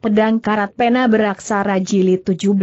pedang karat pena beraksara jilid 17.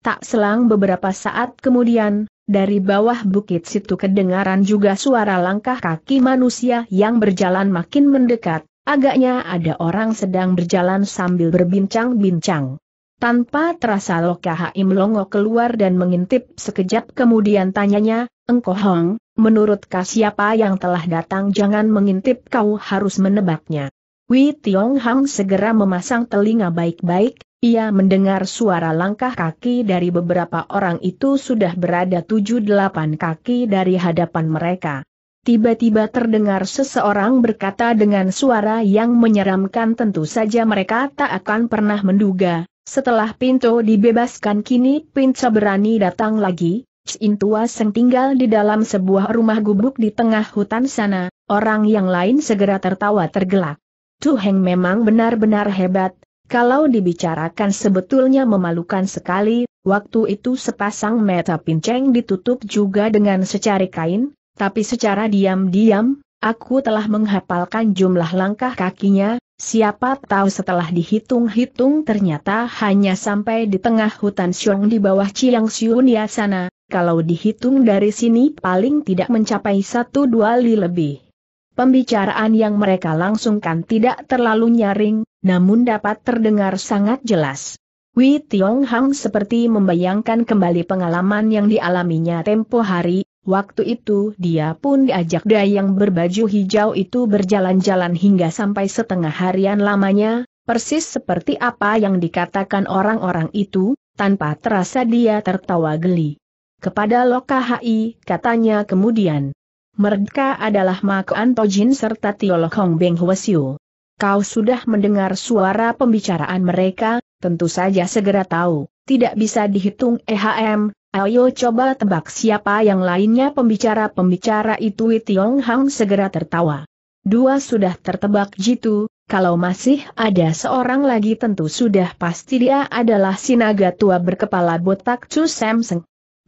Tak selang beberapa saat kemudian, dari bawah bukit situ kedengaran juga suara langkah kaki manusia yang berjalan makin mendekat, agaknya ada orang sedang berjalan sambil berbincang-bincang. Tanpa terasa Loka Haim Longo keluar dan mengintip sekejap kemudian tanyanya, Engkau Hong, menurut siapa yang telah datang jangan mengintip kau harus menebaknya. Wei Tiong Hang segera memasang telinga baik-baik, ia mendengar suara langkah kaki dari beberapa orang itu sudah berada tujuh delapan kaki dari hadapan mereka. Tiba-tiba terdengar seseorang berkata dengan suara yang menyeramkan tentu saja mereka tak akan pernah menduga, setelah pintu dibebaskan kini Pinca berani datang lagi, Cin Tua Seng tinggal di dalam sebuah rumah gubuk di tengah hutan sana, orang yang lain segera tertawa tergelak. Tu Heng memang benar-benar hebat, kalau dibicarakan sebetulnya memalukan sekali, waktu itu sepasang mata pinceng ditutup juga dengan secari kain, tapi secara diam-diam, aku telah menghafalkan jumlah langkah kakinya, siapa tahu setelah dihitung-hitung ternyata hanya sampai di tengah hutan siung di bawah Chiang Siunia sana, kalau dihitung dari sini paling tidak mencapai satu dua li lebih. Pembicaraan yang mereka langsungkan tidak terlalu nyaring, namun dapat terdengar sangat jelas. Wei Tiong Hang seperti membayangkan kembali pengalaman yang dialaminya tempo hari, waktu itu dia pun diajak Dayang berbaju hijau itu berjalan-jalan hingga sampai setengah harian lamanya, persis seperti apa yang dikatakan orang-orang itu, tanpa terasa dia tertawa geli. Kepada Loka katanya kemudian, mereka adalah Mak Antojin serta Tiolo Hong Beng Hwesiu. Kau sudah mendengar suara pembicaraan mereka, tentu saja segera tahu, tidak bisa dihitung EHM, ayo coba tebak siapa yang lainnya pembicara-pembicara itu Tiong Hang segera tertawa. Dua sudah tertebak jitu, kalau masih ada seorang lagi tentu sudah pasti dia adalah sinaga tua berkepala botak Chu Samseng.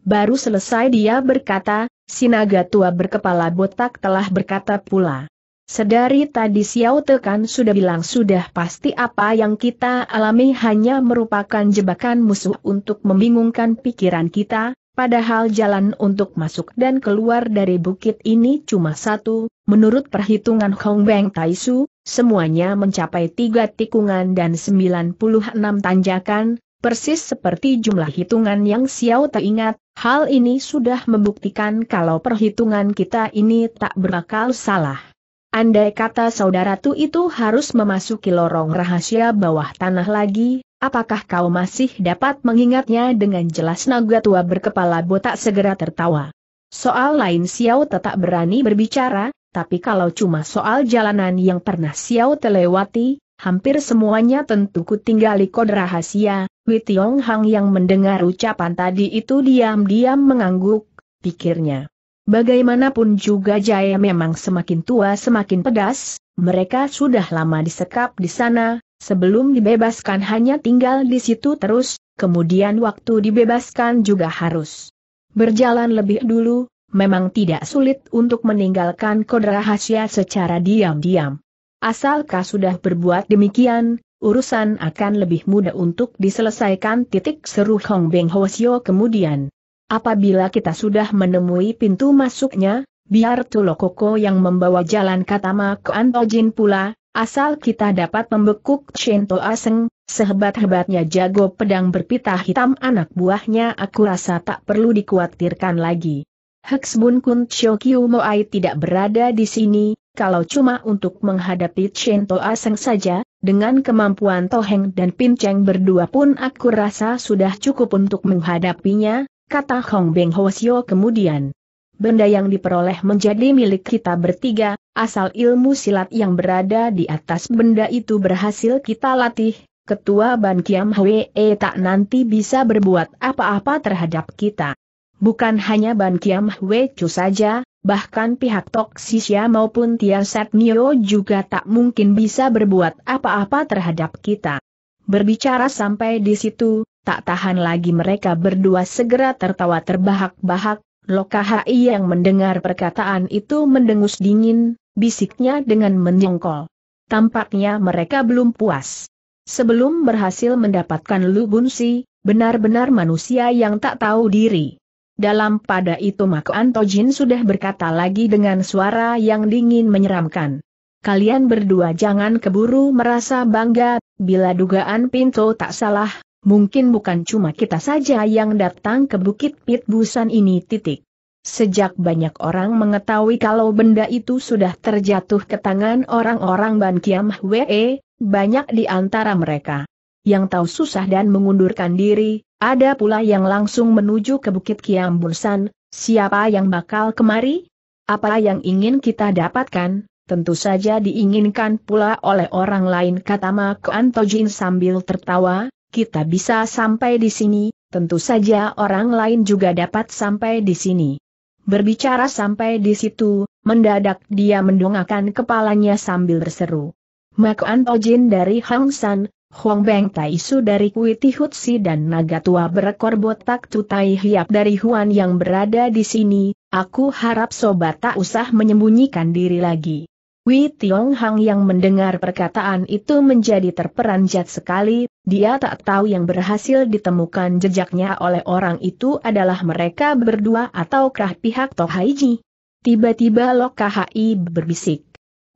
Baru selesai dia berkata, sinaga tua berkepala botak telah berkata pula. Sedari tadi Xiao Tekan sudah bilang sudah pasti apa yang kita alami hanya merupakan jebakan musuh untuk membingungkan pikiran kita, padahal jalan untuk masuk dan keluar dari bukit ini cuma satu, menurut perhitungan Hong Beng Taisu, semuanya mencapai tiga tikungan dan 96 tanjakan, persis seperti jumlah hitungan yang Xiao Te ingat, Hal ini sudah membuktikan kalau perhitungan kita ini tak berakal salah. Andai kata saudara tu itu harus memasuki lorong rahasia bawah tanah lagi, apakah kau masih dapat mengingatnya dengan jelas naga tua berkepala botak segera tertawa. Soal lain Xiao tetap berani berbicara, tapi kalau cuma soal jalanan yang pernah Xiao telewati, Hampir semuanya tentu kutinggali kode rahasia, Witiong Hang yang mendengar ucapan tadi itu diam-diam mengangguk, pikirnya. Bagaimanapun juga Jaya memang semakin tua semakin pedas, mereka sudah lama disekap di sana, sebelum dibebaskan hanya tinggal di situ terus, kemudian waktu dibebaskan juga harus berjalan lebih dulu, memang tidak sulit untuk meninggalkan kode rahasia secara diam-diam. Asalkah sudah berbuat demikian, urusan akan lebih mudah untuk diselesaikan titik seru Hong Beng Hosyo kemudian. Apabila kita sudah menemui pintu masuknya, biar Tulokoko yang membawa jalan Katama ke Antojin pula, asal kita dapat membekuk Shento Aseng, sehebat-hebatnya jago pedang berpita hitam anak buahnya aku rasa tak perlu dikhawatirkan lagi. Heksbun Kun Chokyu Moai tidak berada di sini, kalau cuma untuk menghadapi Chen To Aseng saja, dengan kemampuan Toheng dan Pincang berdua pun aku rasa sudah cukup untuk menghadapinya, kata Hong Beng Hosio kemudian. Benda yang diperoleh menjadi milik kita bertiga, asal ilmu silat yang berada di atas benda itu berhasil kita latih, Ketua Ban Kiam Hwee tak nanti bisa berbuat apa-apa terhadap kita. Bukan hanya Ban Kiam Hwee Chu saja, bahkan pihak Toksisya maupun Tiasat Nio juga tak mungkin bisa berbuat apa-apa terhadap kita. Berbicara sampai di situ, tak tahan lagi mereka berdua segera tertawa terbahak-bahak, Lokahai yang mendengar perkataan itu mendengus dingin, bisiknya dengan menjengkol. Tampaknya mereka belum puas. Sebelum berhasil mendapatkan Lubunsi, benar-benar manusia yang tak tahu diri. Dalam pada itu Mako Antojin sudah berkata lagi dengan suara yang dingin menyeramkan. Kalian berdua jangan keburu merasa bangga, bila dugaan pintu tak salah, mungkin bukan cuma kita saja yang datang ke Bukit Pit Busan ini titik. Sejak banyak orang mengetahui kalau benda itu sudah terjatuh ke tangan orang-orang Ban Kiam Hwe, banyak di antara mereka yang tahu susah dan mengundurkan diri, ada pula yang langsung menuju ke Bukit Kiambunsan, siapa yang bakal kemari? Apa yang ingin kita dapatkan? Tentu saja diinginkan pula oleh orang lain kata Mak Antojin sambil tertawa, kita bisa sampai di sini, tentu saja orang lain juga dapat sampai di sini. Berbicara sampai di situ, mendadak dia mendongakkan kepalanya sambil berseru. Mak Antojin dari Hang Hong Beng Su dari Kui Tihutsi dan naga tua berekor botak Tutai Hiap dari Huan yang berada di sini, aku harap sobat tak usah menyembunyikan diri lagi. Wei Tiong Hang yang mendengar perkataan itu menjadi terperanjat sekali, dia tak tahu yang berhasil ditemukan jejaknya oleh orang itu adalah mereka berdua ataukah pihak Tohaiji. Tiba-tiba Kahai berbisik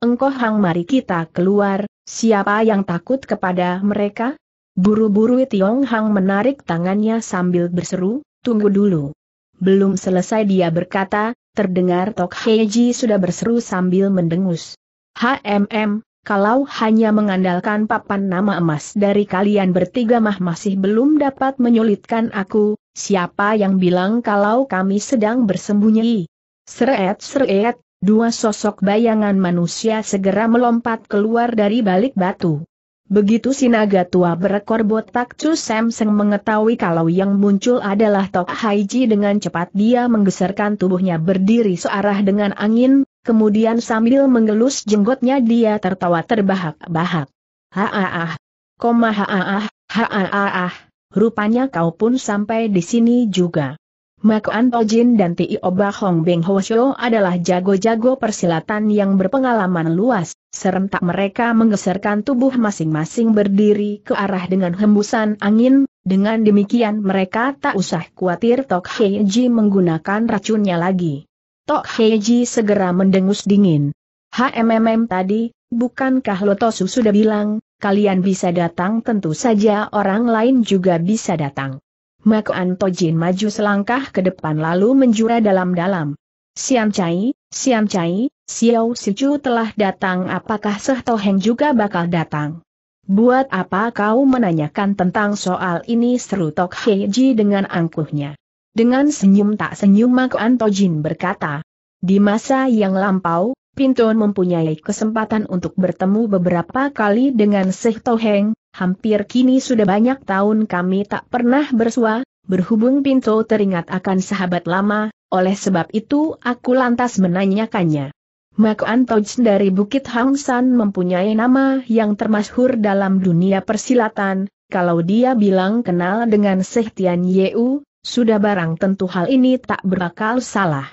engkau hang mari kita keluar, siapa yang takut kepada mereka? Buru-buru Tiong Hang menarik tangannya sambil berseru, tunggu dulu. Belum selesai dia berkata, terdengar Tok Heiji sudah berseru sambil mendengus. HMM, kalau hanya mengandalkan papan nama emas dari kalian bertiga mah masih belum dapat menyulitkan aku, siapa yang bilang kalau kami sedang bersembunyi? Seret-seret, Dua sosok bayangan manusia segera melompat keluar dari balik batu. Begitu si naga tua berekor botak Chu Samseng mengetahui kalau yang muncul adalah Tok Haiji dengan cepat dia menggeserkan tubuhnya berdiri searah dengan angin, kemudian sambil mengelus jenggotnya dia tertawa terbahak-bahak. Haaah. Koma haaah, haaah. Rupanya kau pun sampai di sini juga. Mak An dan Tio Bah Hong Beng Ho Shou adalah jago-jago persilatan yang berpengalaman luas, serentak mereka menggeserkan tubuh masing-masing berdiri ke arah dengan hembusan angin, dengan demikian mereka tak usah khawatir Tok Heiji menggunakan racunnya lagi. Tok Heiji segera mendengus dingin. HMMM tadi, bukankah Lotosu sudah bilang, kalian bisa datang tentu saja orang lain juga bisa datang. Mako Antojin maju selangkah ke depan lalu menjura dalam-dalam. Siam Chai, Siam Chai, Xiao Sichu telah datang apakah Sehto Toheng juga bakal datang? Buat apa kau menanyakan tentang soal ini seru Tok Heiji dengan angkuhnya. Dengan senyum tak senyum Mako Antojin berkata. Di masa yang lampau, Pinton mempunyai kesempatan untuk bertemu beberapa kali dengan Sehto Toheng. Hampir kini sudah banyak tahun kami tak pernah bersua, berhubung pintu teringat akan sahabat lama, oleh sebab itu aku lantas menanyakannya. Mak Antoj dari Bukit Hang San mempunyai nama yang termasyhur dalam dunia persilatan, kalau dia bilang kenal dengan Seh Tian Yeu, sudah barang tentu hal ini tak berakal salah.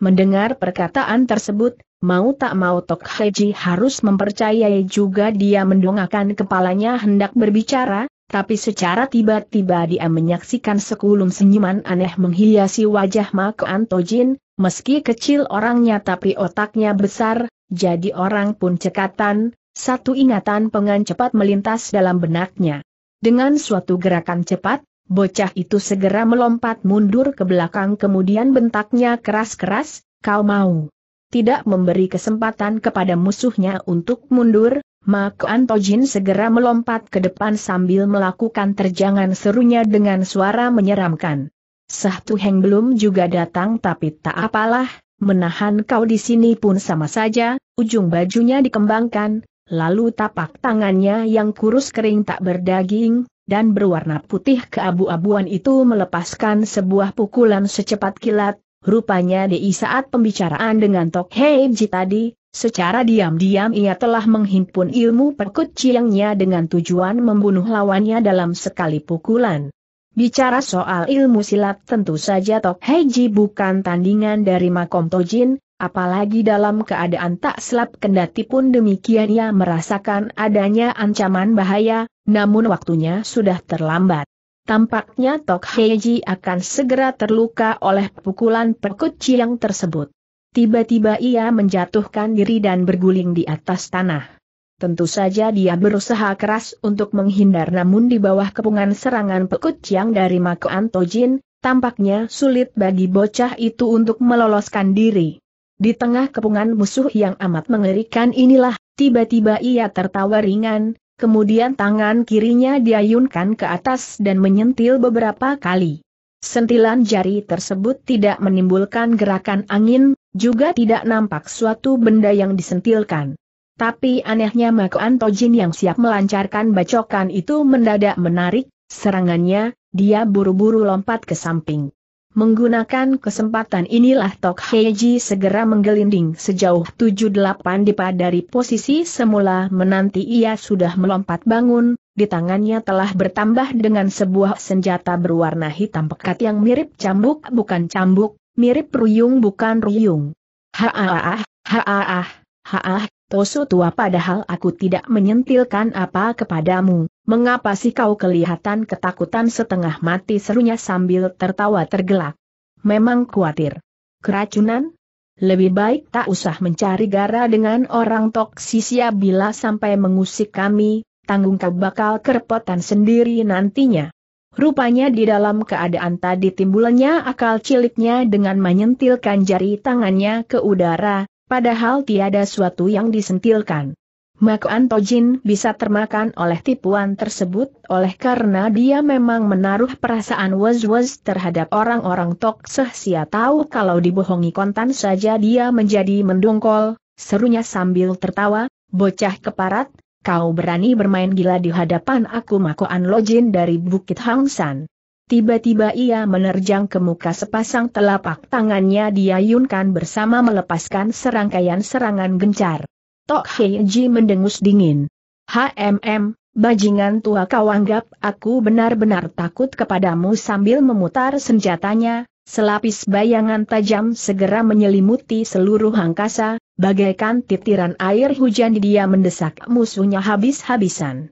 Mendengar perkataan tersebut, Mau tak mau Tok Heji harus mempercayai juga dia mendongakkan kepalanya hendak berbicara, tapi secara tiba-tiba dia menyaksikan sekulum senyuman aneh menghiasi wajah Mako Antojin, meski kecil orangnya tapi otaknya besar, jadi orang pun cekatan, satu ingatan pengan cepat melintas dalam benaknya. Dengan suatu gerakan cepat, bocah itu segera melompat mundur ke belakang kemudian bentaknya keras-keras, kau mau tidak memberi kesempatan kepada musuhnya untuk mundur, maka Antojin segera melompat ke depan sambil melakukan terjangan serunya dengan suara menyeramkan. Sahtu Heng belum juga datang tapi tak apalah, menahan kau di sini pun sama saja, ujung bajunya dikembangkan, lalu tapak tangannya yang kurus kering tak berdaging, dan berwarna putih keabu-abuan itu melepaskan sebuah pukulan secepat kilat, Rupanya di saat pembicaraan dengan Tok Heiji tadi, secara diam-diam ia telah menghimpun ilmu perkut ciangnya dengan tujuan membunuh lawannya dalam sekali pukulan. Bicara soal ilmu silat tentu saja Tok Heiji bukan tandingan dari Makom Tojin, apalagi dalam keadaan tak selap kendati pun demikian ia merasakan adanya ancaman bahaya, namun waktunya sudah terlambat. Tampaknya Tok Heiji akan segera terluka oleh pukulan perkut Chiang tersebut. Tiba-tiba ia menjatuhkan diri dan berguling di atas tanah. Tentu saja dia berusaha keras untuk menghindar namun di bawah kepungan serangan perkut Chiang dari Mako Antojin, tampaknya sulit bagi bocah itu untuk meloloskan diri. Di tengah kepungan musuh yang amat mengerikan inilah, tiba-tiba ia tertawa ringan, kemudian tangan kirinya diayunkan ke atas dan menyentil beberapa kali. Sentilan jari tersebut tidak menimbulkan gerakan angin, juga tidak nampak suatu benda yang disentilkan. Tapi anehnya Makoan Tojin yang siap melancarkan bacokan itu mendadak menarik, serangannya, dia buru-buru lompat ke samping. Menggunakan kesempatan inilah Tok Heiji segera menggelinding sejauh 7-8 dipa dari posisi semula menanti ia sudah melompat bangun, di tangannya telah bertambah dengan sebuah senjata berwarna hitam pekat yang mirip cambuk bukan cambuk, mirip ruyung bukan ruyung. Haaah, haaah, haaah, Tosu tua padahal aku tidak menyentilkan apa kepadamu, mengapa sih kau kelihatan ketakutan setengah mati serunya sambil tertawa tergelak. Memang khawatir. Keracunan? Lebih baik tak usah mencari gara dengan orang toksisia bila sampai mengusik kami, tanggung kau bakal kerepotan sendiri nantinya. Rupanya di dalam keadaan tadi timbulnya akal ciliknya dengan menyentilkan jari tangannya ke udara, Padahal tiada suatu yang disentilkan. Mak Antojin bisa termakan oleh tipuan tersebut oleh karena dia memang menaruh perasaan was-was terhadap orang-orang Tok Sehsia tahu kalau dibohongi kontan saja dia menjadi mendongkol, serunya sambil tertawa, bocah keparat, kau berani bermain gila di hadapan aku Mako Lojin dari Bukit Hangsan. Tiba-tiba ia menerjang ke muka sepasang telapak tangannya diayunkan bersama melepaskan serangkaian serangan gencar. Tok Ji mendengus dingin. HMM, bajingan tua kau anggap aku benar-benar takut kepadamu sambil memutar senjatanya, selapis bayangan tajam segera menyelimuti seluruh angkasa, bagaikan titiran air hujan dia mendesak musuhnya habis-habisan.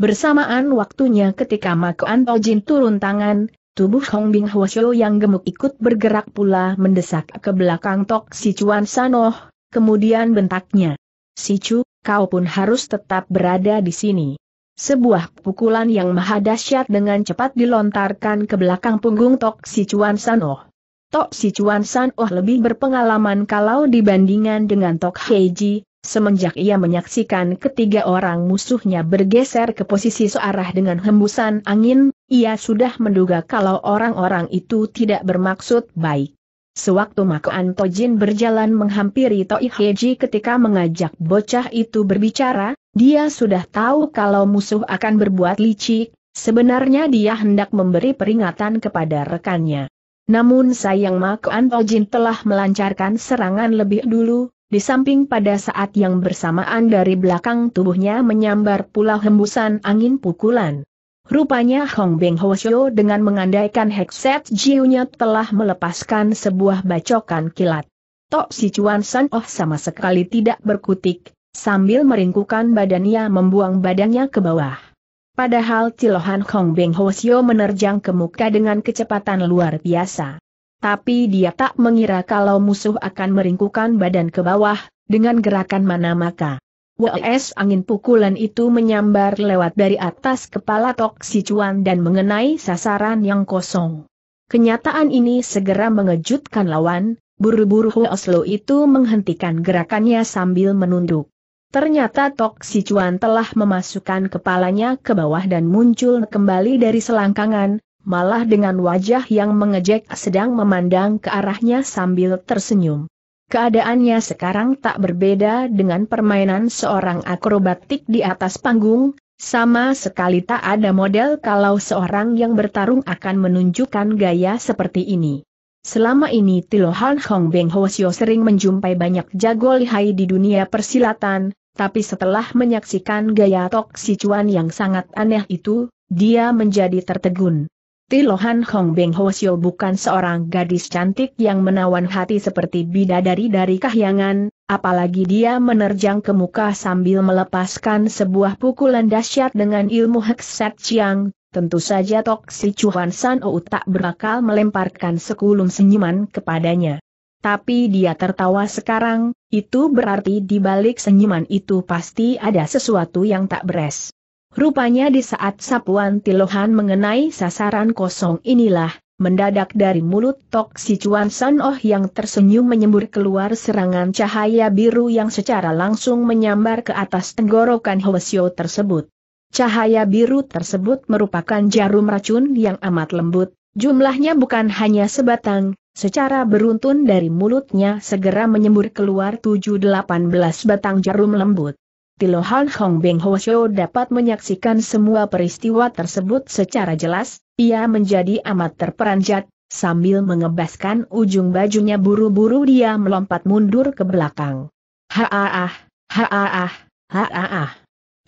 Bersamaan waktunya ketika Mako Jin turun tangan, tubuh Hong Bing Hwasyo yang gemuk ikut bergerak pula mendesak ke belakang Tok Si Chuan Sanoh, kemudian bentaknya. Si Chu, kau pun harus tetap berada di sini. Sebuah pukulan yang maha dahsyat dengan cepat dilontarkan ke belakang punggung Tok Si Chuan Sanoh. Tok Si Chuan Sanoh lebih berpengalaman kalau dibandingkan dengan Tok Heiji, Semenjak ia menyaksikan ketiga orang musuhnya bergeser ke posisi searah dengan hembusan angin, ia sudah menduga kalau orang-orang itu tidak bermaksud baik. Sewaktu Makoan Tojin berjalan menghampiri Toi Heji ketika mengajak bocah itu berbicara, dia sudah tahu kalau musuh akan berbuat licik, sebenarnya dia hendak memberi peringatan kepada rekannya. Namun sayang Makoan Tojin telah melancarkan serangan lebih dulu, di samping pada saat yang bersamaan dari belakang tubuhnya menyambar pula hembusan angin pukulan. Rupanya Hong Beng Hosyo dengan mengandaikan hekset jiunya telah melepaskan sebuah bacokan kilat. Tok si Chuan San Oh sama sekali tidak berkutik, sambil meringkukan badannya membuang badannya ke bawah. Padahal Cilohan Hong Beng Hosyo menerjang ke muka dengan kecepatan luar biasa. Tapi dia tak mengira kalau musuh akan meringkukan badan ke bawah, dengan gerakan mana maka. WS angin pukulan itu menyambar lewat dari atas kepala Tok Si Cuan dan mengenai sasaran yang kosong. Kenyataan ini segera mengejutkan lawan, buru-buru Oslo itu menghentikan gerakannya sambil menunduk. Ternyata Tok Si Cuan telah memasukkan kepalanya ke bawah dan muncul kembali dari selangkangan, malah dengan wajah yang mengejek sedang memandang ke arahnya sambil tersenyum. Keadaannya sekarang tak berbeda dengan permainan seorang akrobatik di atas panggung, sama sekali tak ada model kalau seorang yang bertarung akan menunjukkan gaya seperti ini. Selama ini Tilohan Hong Beng Hosio sering menjumpai banyak jago lihai di dunia persilatan, tapi setelah menyaksikan gaya Tok yang sangat aneh itu, dia menjadi tertegun. Tilohan Hong Beng Ho Siu bukan seorang gadis cantik yang menawan hati seperti bidadari dari kahyangan, apalagi dia menerjang ke muka sambil melepaskan sebuah pukulan dahsyat dengan ilmu Heksat Chiang, tentu saja Tok Si Chuan San Ou tak berakal melemparkan sekulum senyuman kepadanya. Tapi dia tertawa sekarang, itu berarti di balik senyuman itu pasti ada sesuatu yang tak beres. Rupanya di saat sapuan tilohan mengenai sasaran kosong inilah, mendadak dari mulut Tok Si Chuan San Oh yang tersenyum menyembur keluar serangan cahaya biru yang secara langsung menyambar ke atas tenggorokan Hwasyo tersebut. Cahaya biru tersebut merupakan jarum racun yang amat lembut, jumlahnya bukan hanya sebatang, secara beruntun dari mulutnya segera menyembur keluar 7-18 batang jarum lembut. Tilohan Hong Beng Ho Shou dapat menyaksikan semua peristiwa tersebut secara jelas, ia menjadi amat terperanjat, sambil mengebaskan ujung bajunya buru-buru dia melompat mundur ke belakang. Haaah, haaah, haaah.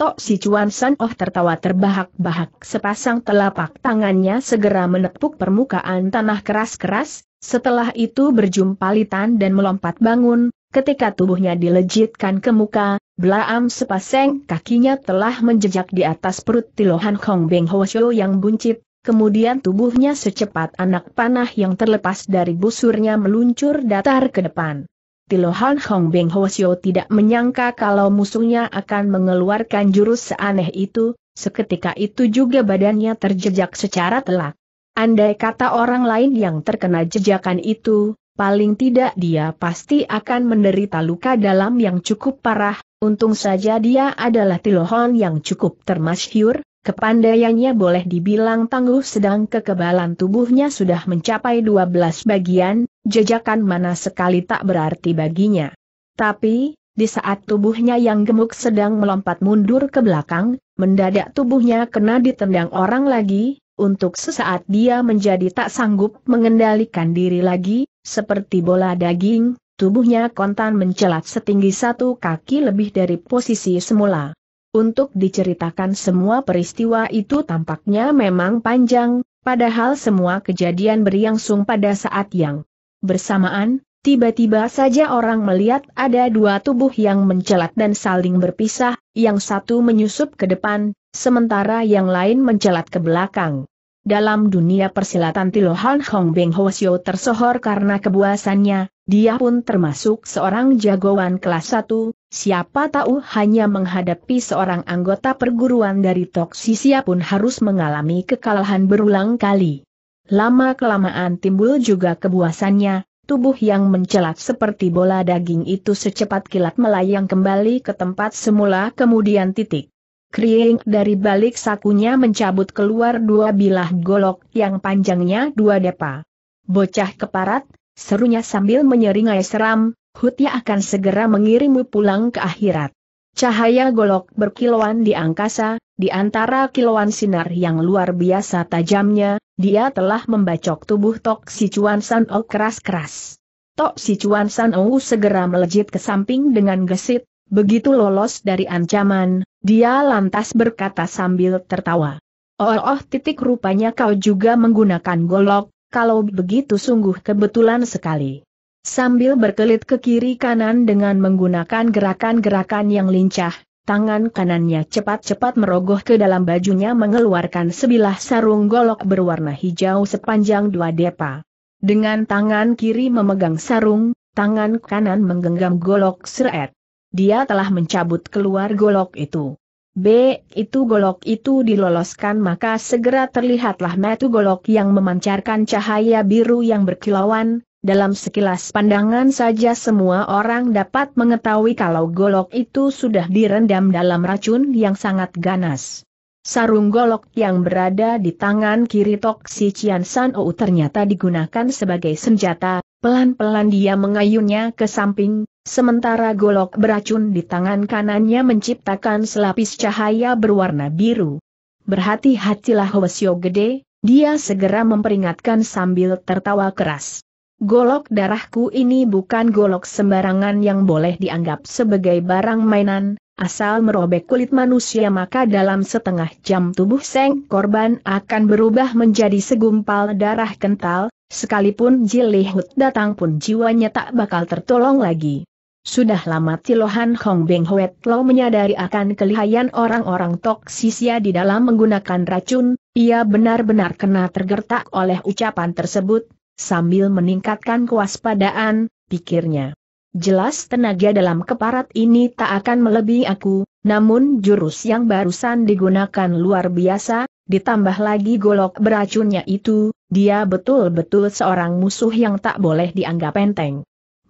Tok si Cuan San Oh tertawa terbahak-bahak sepasang telapak tangannya segera menepuk permukaan tanah keras-keras, setelah itu berjumpa litan dan melompat bangun, Ketika tubuhnya dilejitkan ke muka, belaam sepasang kakinya telah menjejak di atas perut tilohan Hong Beng Hosho yang buncit, kemudian tubuhnya secepat anak panah yang terlepas dari busurnya meluncur datar ke depan. Tilohan Hong Beng Hosho tidak menyangka kalau musuhnya akan mengeluarkan jurus seaneh itu, seketika itu juga badannya terjejak secara telak. Andai kata orang lain yang terkena jejakan itu, paling tidak dia pasti akan menderita luka dalam yang cukup parah, untung saja dia adalah tilohon yang cukup termasyhur, kepandaiannya boleh dibilang tangguh sedang kekebalan tubuhnya sudah mencapai 12 bagian, jejakan mana sekali tak berarti baginya. Tapi, di saat tubuhnya yang gemuk sedang melompat mundur ke belakang, mendadak tubuhnya kena ditendang orang lagi, untuk sesaat dia menjadi tak sanggup mengendalikan diri lagi, seperti bola daging, tubuhnya kontan mencelat setinggi satu kaki lebih dari posisi semula. Untuk diceritakan semua peristiwa itu tampaknya memang panjang, padahal semua kejadian berlangsung pada saat yang bersamaan, tiba-tiba saja orang melihat ada dua tubuh yang mencelat dan saling berpisah, yang satu menyusup ke depan, sementara yang lain mencelat ke belakang. Dalam dunia persilatan Han Hong Beng Ho Xiu tersohor karena kebuasannya, dia pun termasuk seorang jagoan kelas 1, siapa tahu hanya menghadapi seorang anggota perguruan dari Toksisia pun harus mengalami kekalahan berulang kali. Lama-kelamaan timbul juga kebuasannya, tubuh yang mencelat seperti bola daging itu secepat kilat melayang kembali ke tempat semula kemudian titik. Krieng dari balik sakunya mencabut keluar dua bilah golok yang panjangnya dua depa. Bocah keparat, serunya sambil menyeringai seram, Hutia akan segera mengirimmu pulang ke akhirat. Cahaya golok berkilauan di angkasa, di antara kilauan sinar yang luar biasa tajamnya, dia telah membacok tubuh Tok Si San O oh keras-keras. Tok Si San O oh segera melejit ke samping dengan gesit, Begitu lolos dari ancaman, dia lantas berkata sambil tertawa. Oh, oh titik rupanya kau juga menggunakan golok, kalau begitu sungguh kebetulan sekali. Sambil berkelit ke kiri kanan dengan menggunakan gerakan-gerakan yang lincah, tangan kanannya cepat-cepat merogoh ke dalam bajunya mengeluarkan sebilah sarung golok berwarna hijau sepanjang dua depa. Dengan tangan kiri memegang sarung, tangan kanan menggenggam golok seret dia telah mencabut keluar golok itu. B. Itu golok itu diloloskan maka segera terlihatlah metu golok yang memancarkan cahaya biru yang berkilauan, dalam sekilas pandangan saja semua orang dapat mengetahui kalau golok itu sudah direndam dalam racun yang sangat ganas. Sarung golok yang berada di tangan kiri Tok Cian San Ou ternyata digunakan sebagai senjata, pelan-pelan dia mengayunnya ke samping, Sementara golok beracun di tangan kanannya menciptakan selapis cahaya berwarna biru. Berhati-hatilah Hwasyo Gede, dia segera memperingatkan sambil tertawa keras. Golok darahku ini bukan golok sembarangan yang boleh dianggap sebagai barang mainan, asal merobek kulit manusia maka dalam setengah jam tubuh seng korban akan berubah menjadi segumpal darah kental, sekalipun Jilihut datang pun jiwanya tak bakal tertolong lagi. Sudah lama Tilohan Hong Beng Huet Lo menyadari akan kelihayan orang-orang toksisia di dalam menggunakan racun, ia benar-benar kena tergertak oleh ucapan tersebut, sambil meningkatkan kewaspadaan, pikirnya. Jelas tenaga dalam keparat ini tak akan melebihi aku, namun jurus yang barusan digunakan luar biasa, ditambah lagi golok beracunnya itu, dia betul-betul seorang musuh yang tak boleh dianggap enteng.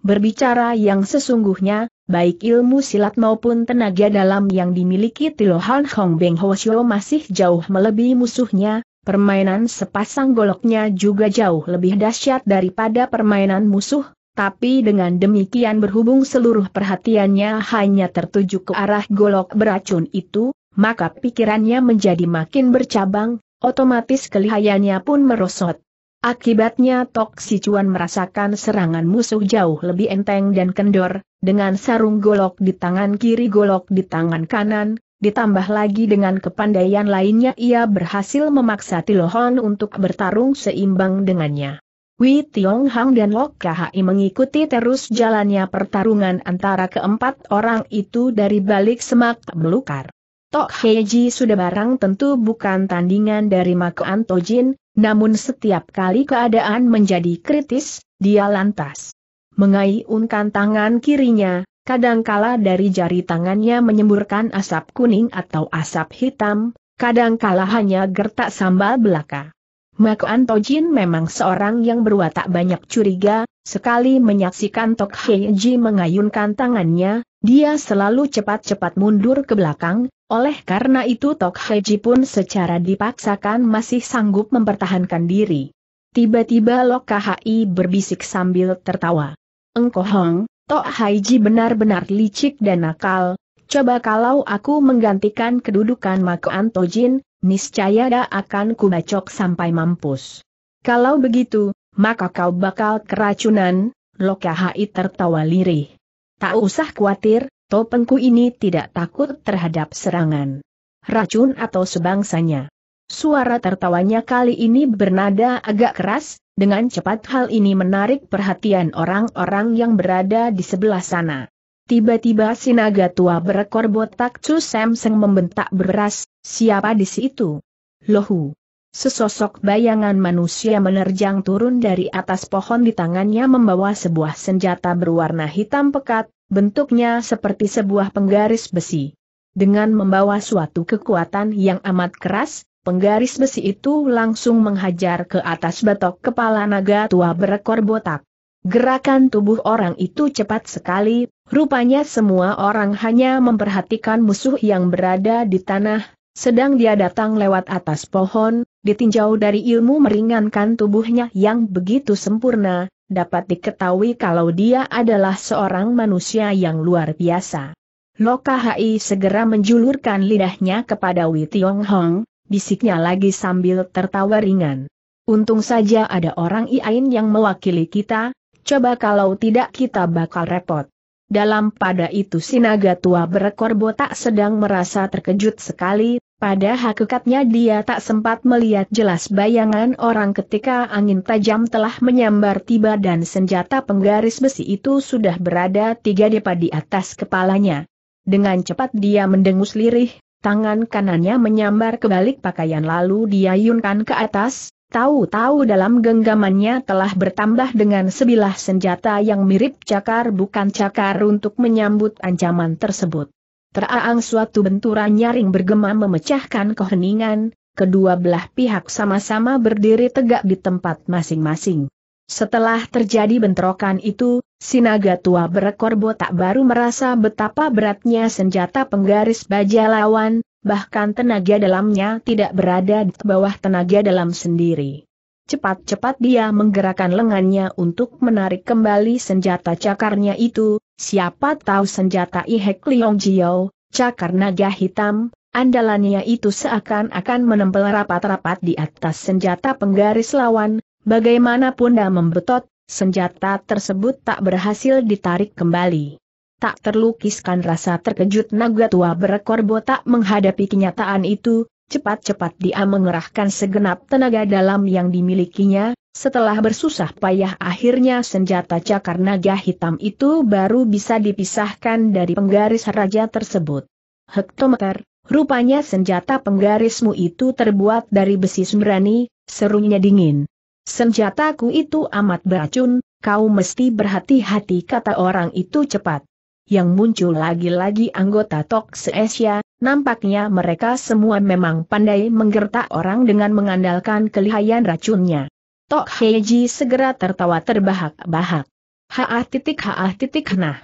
Berbicara yang sesungguhnya, baik ilmu silat maupun tenaga dalam yang dimiliki Tilo Han Hong Beng Ho Shio masih jauh melebihi musuhnya, permainan sepasang goloknya juga jauh lebih dahsyat daripada permainan musuh, tapi dengan demikian berhubung seluruh perhatiannya hanya tertuju ke arah golok beracun itu, maka pikirannya menjadi makin bercabang, otomatis kelihayannya pun merosot. Akibatnya Tok Si Cuan merasakan serangan musuh jauh lebih enteng dan kendor, dengan sarung golok di tangan kiri golok di tangan kanan, ditambah lagi dengan kepandaian lainnya ia berhasil memaksa Tilohon untuk bertarung seimbang dengannya. Wei Tiong Hang dan Lok Kahai mengikuti terus jalannya pertarungan antara keempat orang itu dari balik semak belukar. Tok Heiji sudah barang tentu bukan tandingan dari Mako Antojin, namun setiap kali keadaan menjadi kritis, dia lantas mengayunkan tangan kirinya, kadangkala dari jari tangannya menyemburkan asap kuning atau asap hitam, kadangkala hanya gertak sambal belaka. Mak Antojin memang seorang yang berwatak banyak curiga, sekali menyaksikan Tok Heiji mengayunkan tangannya, dia selalu cepat-cepat mundur ke belakang, oleh karena itu Tok Heji pun secara dipaksakan masih sanggup mempertahankan diri. Tiba-tiba Lok KHI berbisik sambil tertawa. Engkoh Hong, Tok Haiji benar-benar licik dan nakal, coba kalau aku menggantikan kedudukan Mako Antojin, niscaya dia akan kubacok sampai mampus. Kalau begitu, maka kau bakal keracunan, Lok KHI tertawa lirih. Tak usah khawatir, topengku ini tidak takut terhadap serangan racun atau sebangsanya. Suara tertawanya kali ini bernada agak keras, dengan cepat hal ini menarik perhatian orang-orang yang berada di sebelah sana. Tiba-tiba sinaga tua berekor botak Chu Samseng membentak beras, siapa di situ? Lohu. Sesosok bayangan manusia menerjang turun dari atas pohon di tangannya membawa sebuah senjata berwarna hitam pekat, Bentuknya seperti sebuah penggaris besi. Dengan membawa suatu kekuatan yang amat keras, penggaris besi itu langsung menghajar ke atas batok kepala naga tua berekor botak. Gerakan tubuh orang itu cepat sekali, rupanya semua orang hanya memperhatikan musuh yang berada di tanah, sedang dia datang lewat atas pohon, ditinjau dari ilmu meringankan tubuhnya yang begitu sempurna, dapat diketahui kalau dia adalah seorang manusia yang luar biasa. Loka segera menjulurkan lidahnya kepada Wei Tiong Hong, bisiknya lagi sambil tertawa ringan. Untung saja ada orang Iain yang mewakili kita, coba kalau tidak kita bakal repot. Dalam pada itu Sinaga tua berekor botak sedang merasa terkejut sekali, pada hakikatnya dia tak sempat melihat jelas bayangan orang ketika angin tajam telah menyambar tiba dan senjata penggaris besi itu sudah berada tiga depa di atas kepalanya. Dengan cepat dia mendengus lirih, tangan kanannya menyambar ke balik pakaian lalu diayunkan ke atas, tahu-tahu dalam genggamannya telah bertambah dengan sebilah senjata yang mirip cakar bukan cakar untuk menyambut ancaman tersebut. Teraang suatu benturan nyaring bergema memecahkan keheningan, kedua belah pihak sama-sama berdiri tegak di tempat masing-masing. Setelah terjadi bentrokan itu, Sinaga tua berekor botak baru merasa betapa beratnya senjata penggaris baja lawan, bahkan tenaga dalamnya tidak berada di bawah tenaga dalam sendiri. Cepat-cepat dia menggerakkan lengannya untuk menarik kembali senjata cakarnya itu, Siapa tahu senjata Ihek Liong Jiao, cakar naga hitam, andalannya itu seakan-akan menempel rapat-rapat di atas senjata penggaris lawan, bagaimanapun dah membetot, senjata tersebut tak berhasil ditarik kembali. Tak terlukiskan rasa terkejut naga tua berekor botak menghadapi kenyataan itu, Cepat-cepat dia mengerahkan segenap tenaga dalam yang dimilikinya, setelah bersusah payah akhirnya senjata cakar naga hitam itu baru bisa dipisahkan dari penggaris raja tersebut. Hektometer, rupanya senjata penggarismu itu terbuat dari besi sembrani, serunya dingin. Senjataku itu amat beracun, kau mesti berhati-hati kata orang itu cepat. Yang muncul lagi-lagi anggota Tok Seesia, Nampaknya mereka semua memang pandai menggertak orang dengan mengandalkan kelihayan racunnya. Tok Heiji segera tertawa terbahak-bahak. Haah titik haah titik nah.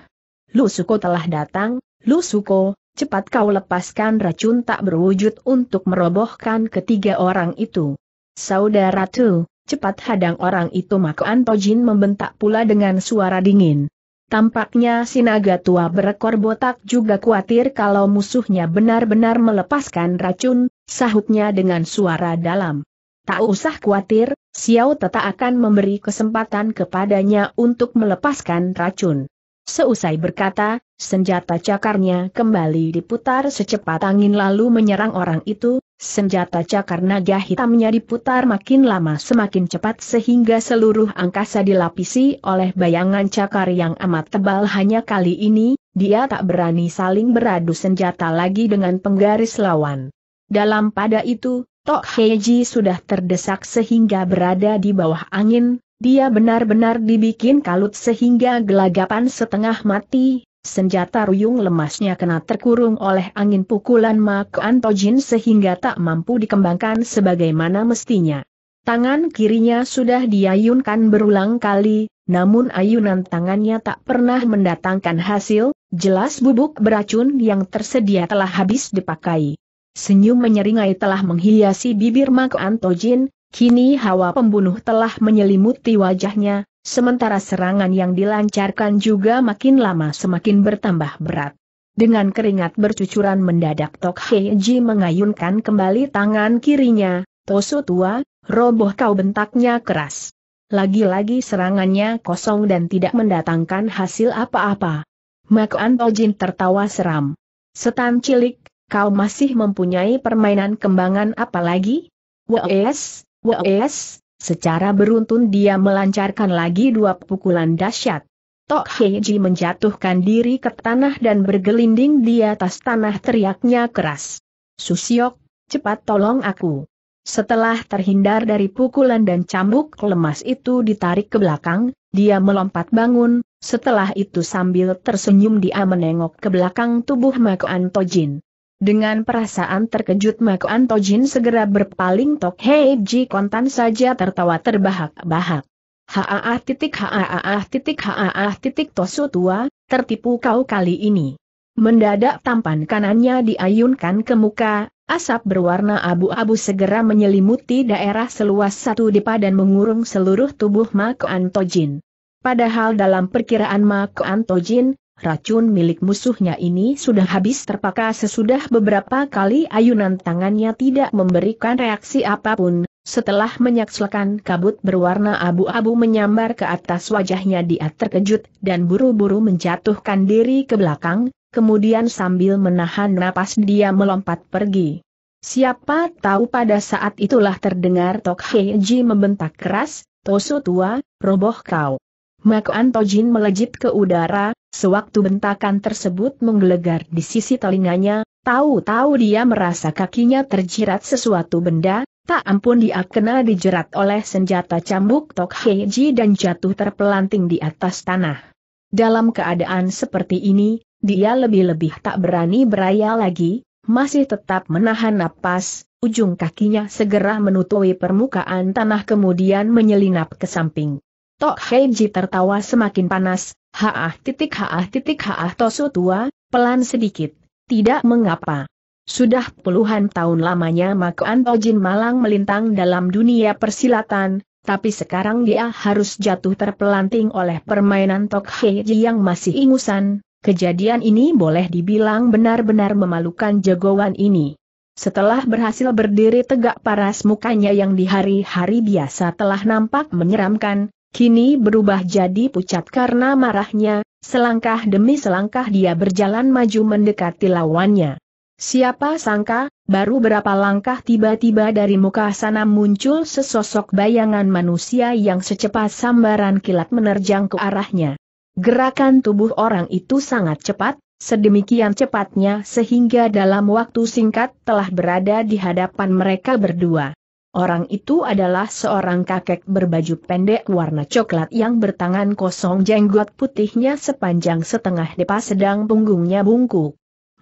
Lu Suko telah datang, Lu Suko, cepat kau lepaskan racun tak berwujud untuk merobohkan ketiga orang itu. Saudara Tu, cepat hadang orang itu Makoan Tojin membentak pula dengan suara dingin. Tampaknya si naga tua berekor botak juga khawatir kalau musuhnya benar-benar melepaskan racun, sahutnya dengan suara dalam. Tak usah khawatir, Xiao tetap akan memberi kesempatan kepadanya untuk melepaskan racun. Seusai berkata, senjata cakarnya kembali diputar secepat angin lalu menyerang orang itu, Senjata cakar naga hitamnya diputar makin lama semakin cepat sehingga seluruh angkasa dilapisi oleh bayangan cakar yang amat tebal hanya kali ini, dia tak berani saling beradu senjata lagi dengan penggaris lawan. Dalam pada itu, Tok Heiji sudah terdesak sehingga berada di bawah angin, dia benar-benar dibikin kalut sehingga gelagapan setengah mati, Senjata ruyung lemasnya kena terkurung oleh angin pukulan Mak Antojin sehingga tak mampu dikembangkan sebagaimana mestinya. Tangan kirinya sudah diayunkan berulang kali, namun ayunan tangannya tak pernah mendatangkan hasil, jelas bubuk beracun yang tersedia telah habis dipakai. Senyum menyeringai telah menghiasi bibir Mak Antojin, kini hawa pembunuh telah menyelimuti wajahnya, sementara serangan yang dilancarkan juga makin lama semakin bertambah berat. Dengan keringat bercucuran mendadak Tok Heiji mengayunkan kembali tangan kirinya, Tosu tua, roboh kau bentaknya keras. Lagi-lagi serangannya kosong dan tidak mendatangkan hasil apa-apa. Mak Antojin tertawa seram. Setan cilik, kau masih mempunyai permainan kembangan apa lagi? Wes, wes, Secara beruntun dia melancarkan lagi dua pukulan dahsyat. Tok Heiji menjatuhkan diri ke tanah dan bergelinding di atas tanah teriaknya keras. Susiok, cepat tolong aku. Setelah terhindar dari pukulan dan cambuk lemas itu ditarik ke belakang, dia melompat bangun, setelah itu sambil tersenyum dia menengok ke belakang tubuh Mako Antojin. Dengan perasaan terkejut Mak Antojin segera berpaling Tok Hei Ji Kontan saja tertawa terbahak-bahak. Haa titik Haa titik Haa titik tosu tua, tertipu kau kali ini. Mendadak tampan kanannya diayunkan ke muka, asap berwarna abu-abu segera menyelimuti daerah seluas satu depa dan mengurung seluruh tubuh Mak Antojin. Padahal dalam perkiraan Mak Antojin, Racun milik musuhnya ini sudah habis terpaka sesudah beberapa kali ayunan tangannya tidak memberikan reaksi apapun, setelah menyaksikan kabut berwarna abu-abu menyambar ke atas wajahnya dia terkejut dan buru-buru menjatuhkan diri ke belakang, kemudian sambil menahan napas dia melompat pergi. Siapa tahu pada saat itulah terdengar Tok Heiji membentak keras, Tosu tua, roboh kau. Mak Antojin melejit ke udara, Sewaktu bentakan tersebut menggelegar di sisi telinganya, tahu-tahu dia merasa kakinya terjerat sesuatu benda, tak ampun dia kena dijerat oleh senjata cambuk Tok Heiji dan jatuh terpelanting di atas tanah. Dalam keadaan seperti ini, dia lebih-lebih tak berani beraya lagi, masih tetap menahan napas, ujung kakinya segera menutupi permukaan tanah kemudian menyelinap ke samping. Tok Heiji tertawa semakin panas, haah titik haah titik haah tosu tua, pelan sedikit, tidak mengapa. Sudah puluhan tahun lamanya Mako Antojin malang melintang dalam dunia persilatan, tapi sekarang dia harus jatuh terpelanting oleh permainan Tok Heiji yang masih ingusan, Kejadian ini boleh dibilang benar-benar memalukan jagoan ini. Setelah berhasil berdiri tegak paras mukanya yang di hari-hari biasa telah nampak menyeramkan, kini berubah jadi pucat karena marahnya, selangkah demi selangkah dia berjalan maju mendekati lawannya. Siapa sangka, baru berapa langkah tiba-tiba dari muka sana muncul sesosok bayangan manusia yang secepat sambaran kilat menerjang ke arahnya. Gerakan tubuh orang itu sangat cepat, sedemikian cepatnya sehingga dalam waktu singkat telah berada di hadapan mereka berdua. Orang itu adalah seorang kakek berbaju pendek warna coklat yang bertangan kosong jenggot putihnya sepanjang setengah depa sedang punggungnya bungkuk.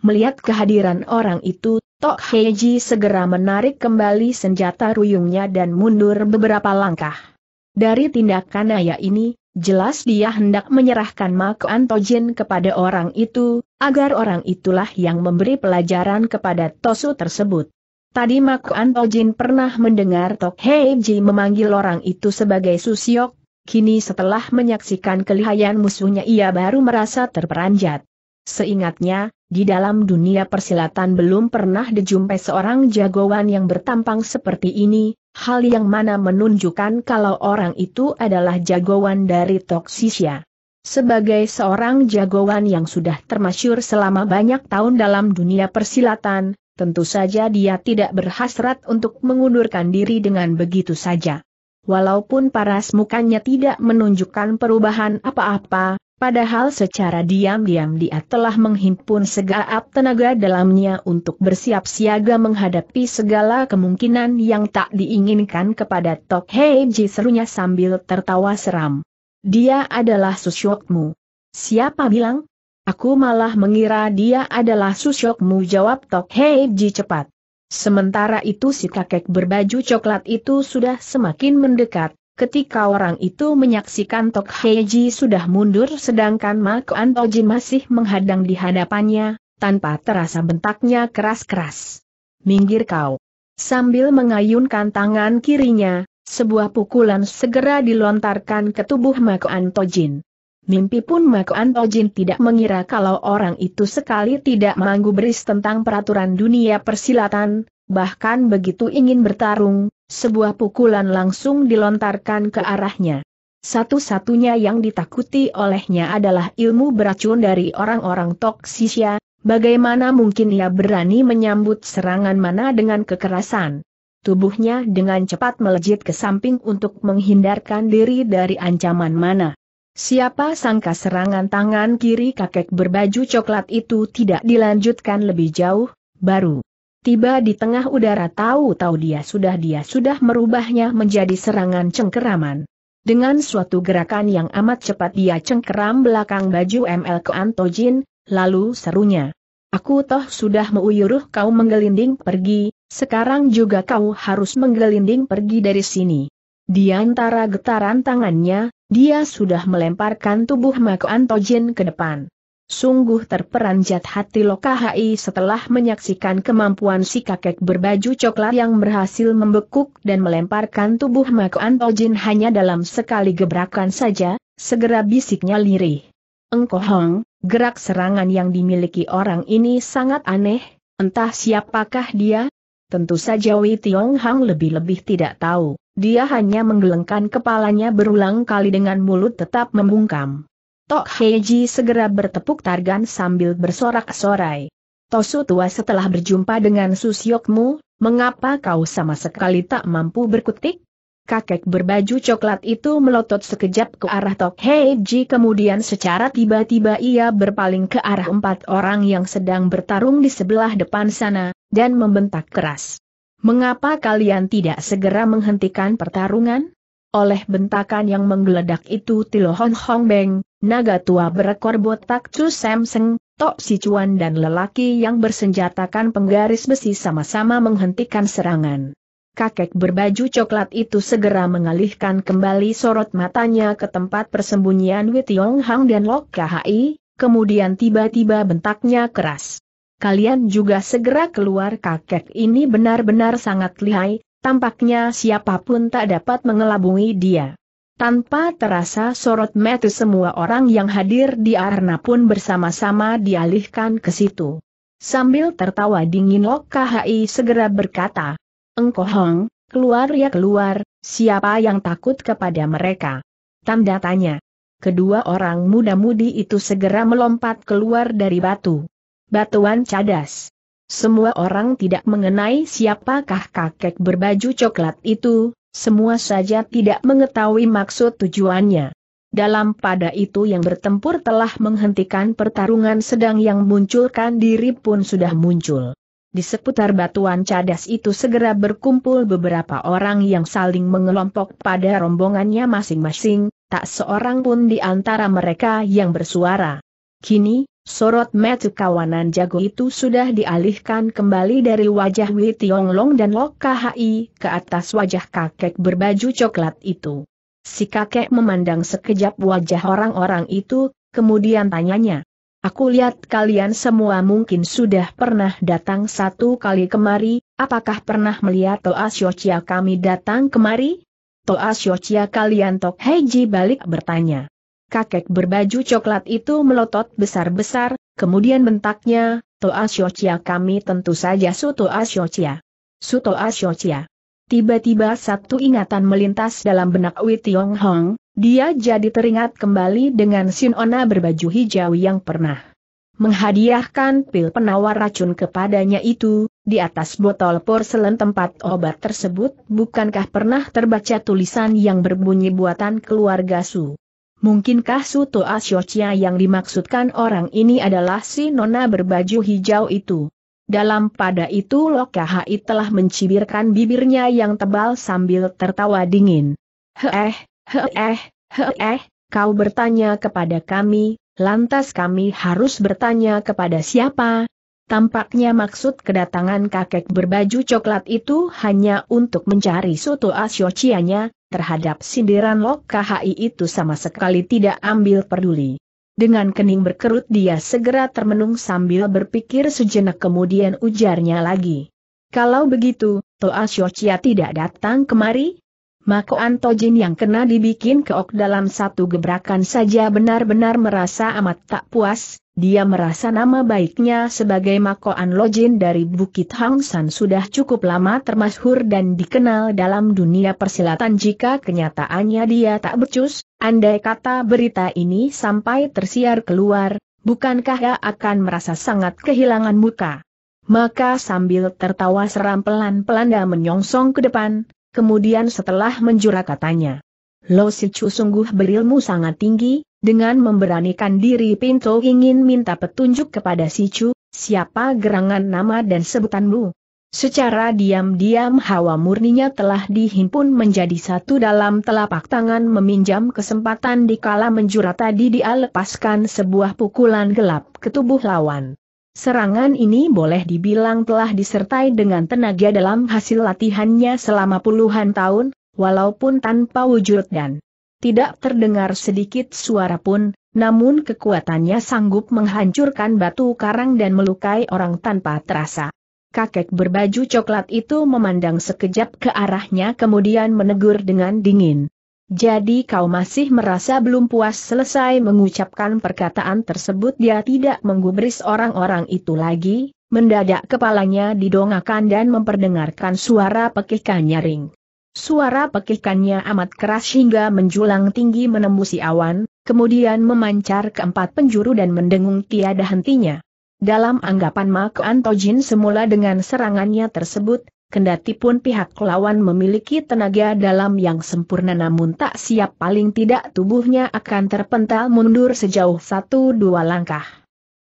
Melihat kehadiran orang itu, Tok Heiji segera menarik kembali senjata ruyungnya dan mundur beberapa langkah. Dari tindakan ayah ini, jelas dia hendak menyerahkan Mak Antojin kepada orang itu, agar orang itulah yang memberi pelajaran kepada Tosu tersebut. Tadi Mak antojin pernah mendengar Tok Heiji memanggil orang itu sebagai Susiok, kini setelah menyaksikan kelihayan musuhnya ia baru merasa terperanjat. Seingatnya, di dalam dunia persilatan belum pernah dijumpai seorang jagoan yang bertampang seperti ini, hal yang mana menunjukkan kalau orang itu adalah jagoan dari Tok Sisya. Sebagai seorang jagoan yang sudah termasyur selama banyak tahun dalam dunia persilatan, Tentu saja dia tidak berhasrat untuk mengundurkan diri dengan begitu saja. Walaupun paras mukanya tidak menunjukkan perubahan apa-apa, padahal secara diam-diam dia telah menghimpun segala tenaga dalamnya untuk bersiap siaga menghadapi segala kemungkinan yang tak diinginkan kepada Tok Hei serunya sambil tertawa seram. Dia adalah susyokmu. Siapa bilang? Aku malah mengira dia adalah susyokmu jawab Tok Hei Ji cepat. Sementara itu si kakek berbaju coklat itu sudah semakin mendekat, ketika orang itu menyaksikan Tok Hei Ji sudah mundur sedangkan Mak Antojin masih menghadang di hadapannya, tanpa terasa bentaknya keras-keras. Minggir kau. Sambil mengayunkan tangan kirinya, sebuah pukulan segera dilontarkan ke tubuh Mak Antojin. Mimpi pun Mako Antojin tidak mengira kalau orang itu sekali tidak manggu beris tentang peraturan dunia persilatan, bahkan begitu ingin bertarung, sebuah pukulan langsung dilontarkan ke arahnya. Satu-satunya yang ditakuti olehnya adalah ilmu beracun dari orang-orang Toksisya, bagaimana mungkin ia berani menyambut serangan mana dengan kekerasan. Tubuhnya dengan cepat melejit ke samping untuk menghindarkan diri dari ancaman mana. Siapa sangka serangan tangan kiri kakek berbaju coklat itu tidak dilanjutkan lebih jauh, baru tiba di tengah udara tahu-tahu dia sudah dia sudah merubahnya menjadi serangan cengkeraman. Dengan suatu gerakan yang amat cepat dia cengkeram belakang baju ML ke Antojin, lalu serunya. Aku toh sudah meuyuruh kau menggelinding pergi, sekarang juga kau harus menggelinding pergi dari sini. Di antara getaran tangannya, dia sudah melemparkan tubuh Mako Antojin ke depan. Sungguh terperanjat hati Lokahai setelah menyaksikan kemampuan si kakek berbaju coklat yang berhasil membekuk dan melemparkan tubuh Mako Antojin hanya dalam sekali gebrakan saja, segera bisiknya lirih. Engkohong, gerak serangan yang dimiliki orang ini sangat aneh, entah siapakah dia? Tentu saja Wei Tiong Hang lebih-lebih tidak tahu. Dia hanya menggelengkan kepalanya berulang kali dengan mulut tetap membungkam. Tok Heiji segera bertepuk tangan sambil bersorak-sorai. Tosu tua setelah berjumpa dengan Susyokmu, mengapa kau sama sekali tak mampu berkutik? Kakek berbaju coklat itu melotot sekejap ke arah Tok Heiji kemudian secara tiba-tiba ia berpaling ke arah empat orang yang sedang bertarung di sebelah depan sana, dan membentak keras. Mengapa kalian tidak segera menghentikan pertarungan? Oleh bentakan yang menggeledak itu Tilohon Hong Beng, naga tua berekor botak Chu Samseng, Tok Cuan dan lelaki yang bersenjatakan penggaris besi sama-sama menghentikan serangan. Kakek berbaju coklat itu segera mengalihkan kembali sorot matanya ke tempat persembunyian Wei Tiong Hang dan Lok Khai, kemudian tiba-tiba bentaknya keras kalian juga segera keluar kakek ini benar-benar sangat lihai, tampaknya siapapun tak dapat mengelabui dia. Tanpa terasa sorot metu semua orang yang hadir di arena pun bersama-sama dialihkan ke situ. Sambil tertawa dingin Lok KHI segera berkata, Engkohong, keluar ya keluar, siapa yang takut kepada mereka? Tanda tanya. Kedua orang muda-mudi itu segera melompat keluar dari batu batuan cadas. Semua orang tidak mengenai siapakah kakek berbaju coklat itu, semua saja tidak mengetahui maksud tujuannya. Dalam pada itu yang bertempur telah menghentikan pertarungan sedang yang munculkan diri pun sudah muncul. Di seputar batuan cadas itu segera berkumpul beberapa orang yang saling mengelompok pada rombongannya masing-masing, tak seorang pun di antara mereka yang bersuara. Kini, Sorot metu kawanan jago itu sudah dialihkan kembali dari wajah Wei Long dan Lok KHI ke atas wajah kakek berbaju coklat itu. Si kakek memandang sekejap wajah orang-orang itu, kemudian tanyanya. Aku lihat kalian semua mungkin sudah pernah datang satu kali kemari, apakah pernah melihat Toa Siocia kami datang kemari? Toa Siocia kalian Tok Heiji balik bertanya kakek berbaju coklat itu melotot besar-besar, kemudian bentaknya, Toa Shochia kami tentu saja Suto Shochia. Suto Shochia. Tiba-tiba satu ingatan melintas dalam benak Wei Tiong Hong, dia jadi teringat kembali dengan Ona berbaju hijau yang pernah menghadiahkan pil penawar racun kepadanya itu, di atas botol porselen tempat obat tersebut bukankah pernah terbaca tulisan yang berbunyi buatan keluarga Su. Mungkinkah Suto Asyocia yang dimaksudkan orang ini adalah si nona berbaju hijau itu? Dalam pada itu Lokahai telah mencibirkan bibirnya yang tebal sambil tertawa dingin. Heeh, heeh, heeh, kau bertanya kepada kami, lantas kami harus bertanya kepada siapa? Tampaknya maksud kedatangan kakek berbaju coklat itu hanya untuk mencari Suto Asyocianya, terhadap sindiran Lok KHI itu sama sekali tidak ambil peduli. Dengan kening berkerut dia segera termenung sambil berpikir sejenak kemudian ujarnya lagi. Kalau begitu, Toa Shochia tidak datang kemari? Mako Antojin yang kena dibikin keok dalam satu gebrakan saja benar-benar merasa amat tak puas, dia merasa nama baiknya sebagai Makoan Lojin dari Bukit Hang San sudah cukup lama termasyhur dan dikenal dalam dunia persilatan jika kenyataannya dia tak becus, andai kata berita ini sampai tersiar keluar, bukankah dia akan merasa sangat kehilangan muka? Maka sambil tertawa seram pelan-pelan dia menyongsong ke depan, kemudian setelah menjura katanya. Lo Sichu sungguh berilmu sangat tinggi, dengan memberanikan diri Pinto ingin minta petunjuk kepada si Chu, siapa gerangan nama dan sebutanmu. Secara diam-diam hawa murninya telah dihimpun menjadi satu dalam telapak tangan meminjam kesempatan di kala menjura tadi dia lepaskan sebuah pukulan gelap ke tubuh lawan. Serangan ini boleh dibilang telah disertai dengan tenaga dalam hasil latihannya selama puluhan tahun, walaupun tanpa wujud dan tidak terdengar sedikit suara pun, namun kekuatannya sanggup menghancurkan batu karang dan melukai orang tanpa terasa. Kakek berbaju coklat itu memandang sekejap ke arahnya kemudian menegur dengan dingin. Jadi kau masih merasa belum puas selesai mengucapkan perkataan tersebut dia tidak menggubris orang-orang itu lagi, mendadak kepalanya didongakan dan memperdengarkan suara pekikan nyaring. Suara pekikannya amat keras hingga menjulang tinggi menembusi awan, kemudian memancar ke empat penjuru dan mendengung tiada hentinya. Dalam anggapan Mak Antojin semula dengan serangannya tersebut, kendati pun pihak lawan memiliki tenaga dalam yang sempurna namun tak siap paling tidak tubuhnya akan terpental mundur sejauh satu dua langkah.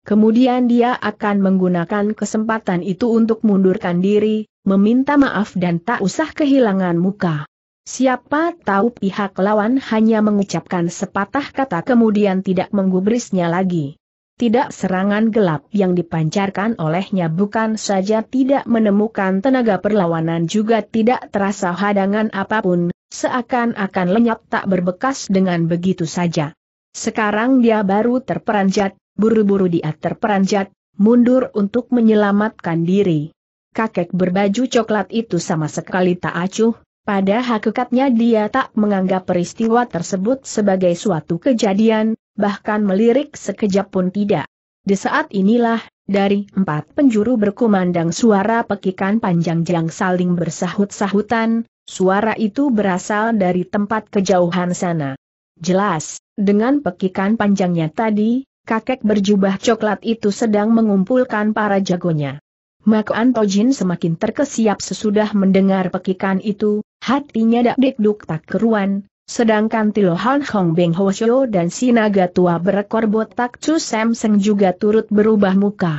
Kemudian dia akan menggunakan kesempatan itu untuk mundurkan diri, meminta maaf dan tak usah kehilangan muka. Siapa tahu pihak lawan hanya mengucapkan sepatah kata kemudian tidak menggubrisnya lagi. Tidak serangan gelap yang dipancarkan olehnya bukan saja tidak menemukan tenaga perlawanan juga tidak terasa hadangan apapun, seakan-akan lenyap tak berbekas dengan begitu saja. Sekarang dia baru terperanjat, Buru-buru dia terperanjat, mundur untuk menyelamatkan diri. Kakek berbaju coklat itu sama sekali tak acuh, pada hakikatnya dia tak menganggap peristiwa tersebut sebagai suatu kejadian, bahkan melirik sekejap pun tidak. Di saat inilah, dari empat penjuru berkumandang suara pekikan panjang yang saling bersahut-sahutan, suara itu berasal dari tempat kejauhan sana. Jelas, dengan pekikan panjangnya tadi, kakek berjubah coklat itu sedang mengumpulkan para jagonya. Mak Antojin semakin terkesiap sesudah mendengar pekikan itu, hatinya dak dikduk tak keruan, sedangkan Han Hong Beng Hosyo dan Sinaga Tua berekor botak Chu Sam Seng juga turut berubah muka.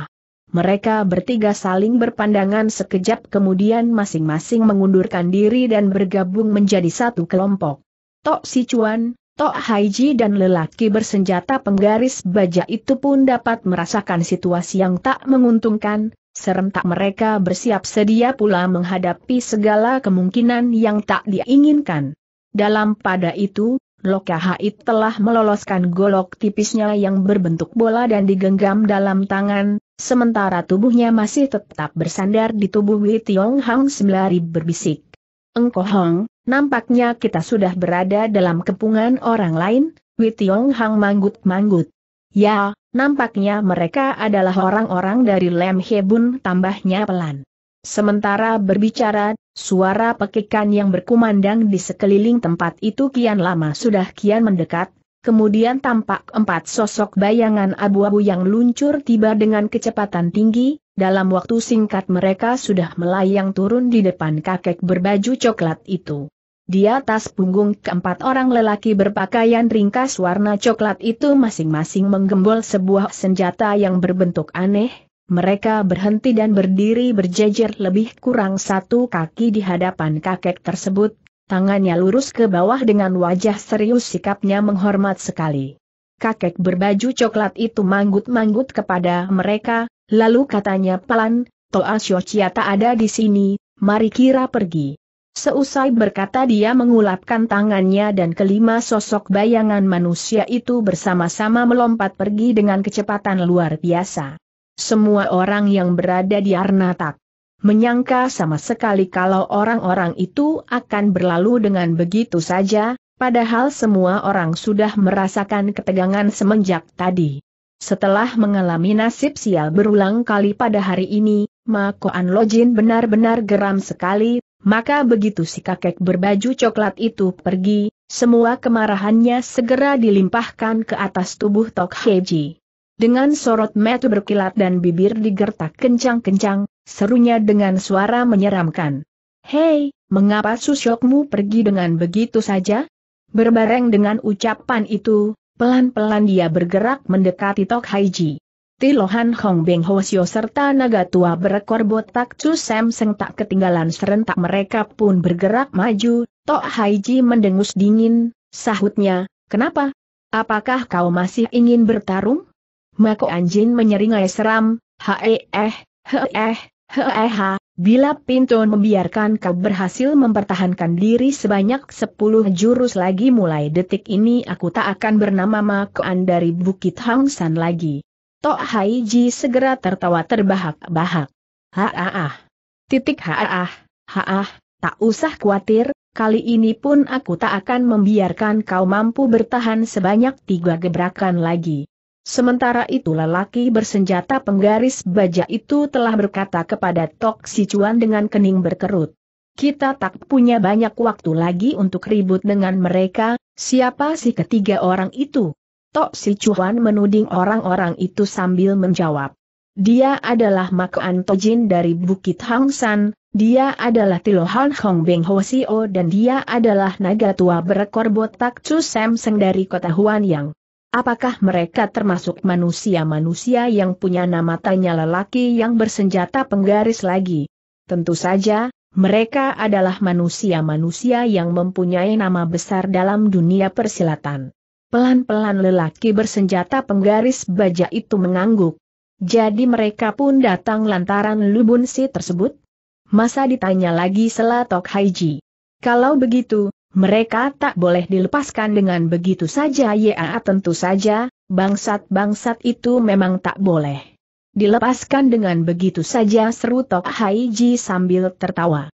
Mereka bertiga saling berpandangan sekejap kemudian masing-masing mengundurkan diri dan bergabung menjadi satu kelompok. Tok Si Chuan, Tok Haiji dan lelaki bersenjata penggaris baja itu pun dapat merasakan situasi yang tak menguntungkan, serentak mereka bersiap sedia pula menghadapi segala kemungkinan yang tak diinginkan. Dalam pada itu, Loka Hait telah meloloskan golok tipisnya yang berbentuk bola dan digenggam dalam tangan, sementara tubuhnya masih tetap bersandar di tubuh Wei Tiong Hang sembari berbisik. Engkohong, Hong, Nampaknya kita sudah berada dalam kepungan orang lain, Witiong Hang manggut-manggut. Ya, nampaknya mereka adalah orang-orang dari Lem Hebun tambahnya pelan. Sementara berbicara, suara pekikan yang berkumandang di sekeliling tempat itu kian lama sudah kian mendekat, kemudian tampak empat sosok bayangan abu-abu yang luncur tiba dengan kecepatan tinggi, dalam waktu singkat mereka sudah melayang turun di depan kakek berbaju coklat itu. Di atas punggung keempat orang lelaki berpakaian ringkas warna coklat itu masing-masing menggembol sebuah senjata yang berbentuk aneh, mereka berhenti dan berdiri berjejer lebih kurang satu kaki di hadapan kakek tersebut, tangannya lurus ke bawah dengan wajah serius sikapnya menghormat sekali. Kakek berbaju coklat itu manggut-manggut kepada mereka, lalu katanya pelan, Toa Xiaochia tak ada di sini, mari kira pergi. Seusai berkata dia mengulapkan tangannya dan kelima sosok bayangan manusia itu bersama-sama melompat pergi dengan kecepatan luar biasa. Semua orang yang berada di Arnatak menyangka sama sekali kalau orang-orang itu akan berlalu dengan begitu saja, padahal semua orang sudah merasakan ketegangan semenjak tadi. Setelah mengalami nasib sial berulang kali pada hari ini, Mako Anlojin benar-benar geram sekali, maka begitu si kakek berbaju coklat itu pergi, semua kemarahannya segera dilimpahkan ke atas tubuh Tok Heji. Dengan sorot mata berkilat dan bibir digertak kencang-kencang, serunya dengan suara menyeramkan. Hei, mengapa susyokmu pergi dengan begitu saja? Berbareng dengan ucapan itu, pelan-pelan dia bergerak mendekati Tok Heiji. Tilohan Hong Beng Hosio serta naga tua berekor botak Chu Sam Seng tak ketinggalan serentak mereka pun bergerak maju, Tok Haiji mendengus dingin, sahutnya, kenapa? Apakah kau masih ingin bertarung? Mako Anjin menyeringai seram, hae eh, he eh, eh ha, bila Pinton membiarkan kau berhasil mempertahankan diri sebanyak sepuluh jurus lagi mulai detik ini aku tak akan bernama Mako An dari Bukit Hang San lagi. Tok Hai Ji segera tertawa terbahak-bahak. Haaah. Titik haaah, haaah, tak usah khawatir, kali ini pun aku tak akan membiarkan kau mampu bertahan sebanyak tiga gebrakan lagi. Sementara itu lelaki bersenjata penggaris baja itu telah berkata kepada Tok Si Cuan dengan kening berkerut. Kita tak punya banyak waktu lagi untuk ribut dengan mereka, siapa sih ketiga orang itu? Tok Si Chuan menuding orang-orang itu sambil menjawab. Dia adalah Mak Antojin dari Bukit Hang San, dia adalah Tilohan Hong Beng Ho Sio dan dia adalah naga tua berekor botak Chu Sam Seng dari kota Huan Yang. Apakah mereka termasuk manusia-manusia yang punya nama tanya lelaki yang bersenjata penggaris lagi? Tentu saja, mereka adalah manusia-manusia yang mempunyai nama besar dalam dunia persilatan. Pelan-pelan lelaki bersenjata penggaris baja itu mengangguk. Jadi mereka pun datang lantaran Lubun Si tersebut? Masa ditanya lagi Selatok Haiji. Kalau begitu, mereka tak boleh dilepaskan dengan begitu saja ya tentu saja, bangsat-bangsat itu memang tak boleh. Dilepaskan dengan begitu saja seru Tok Haiji sambil tertawa.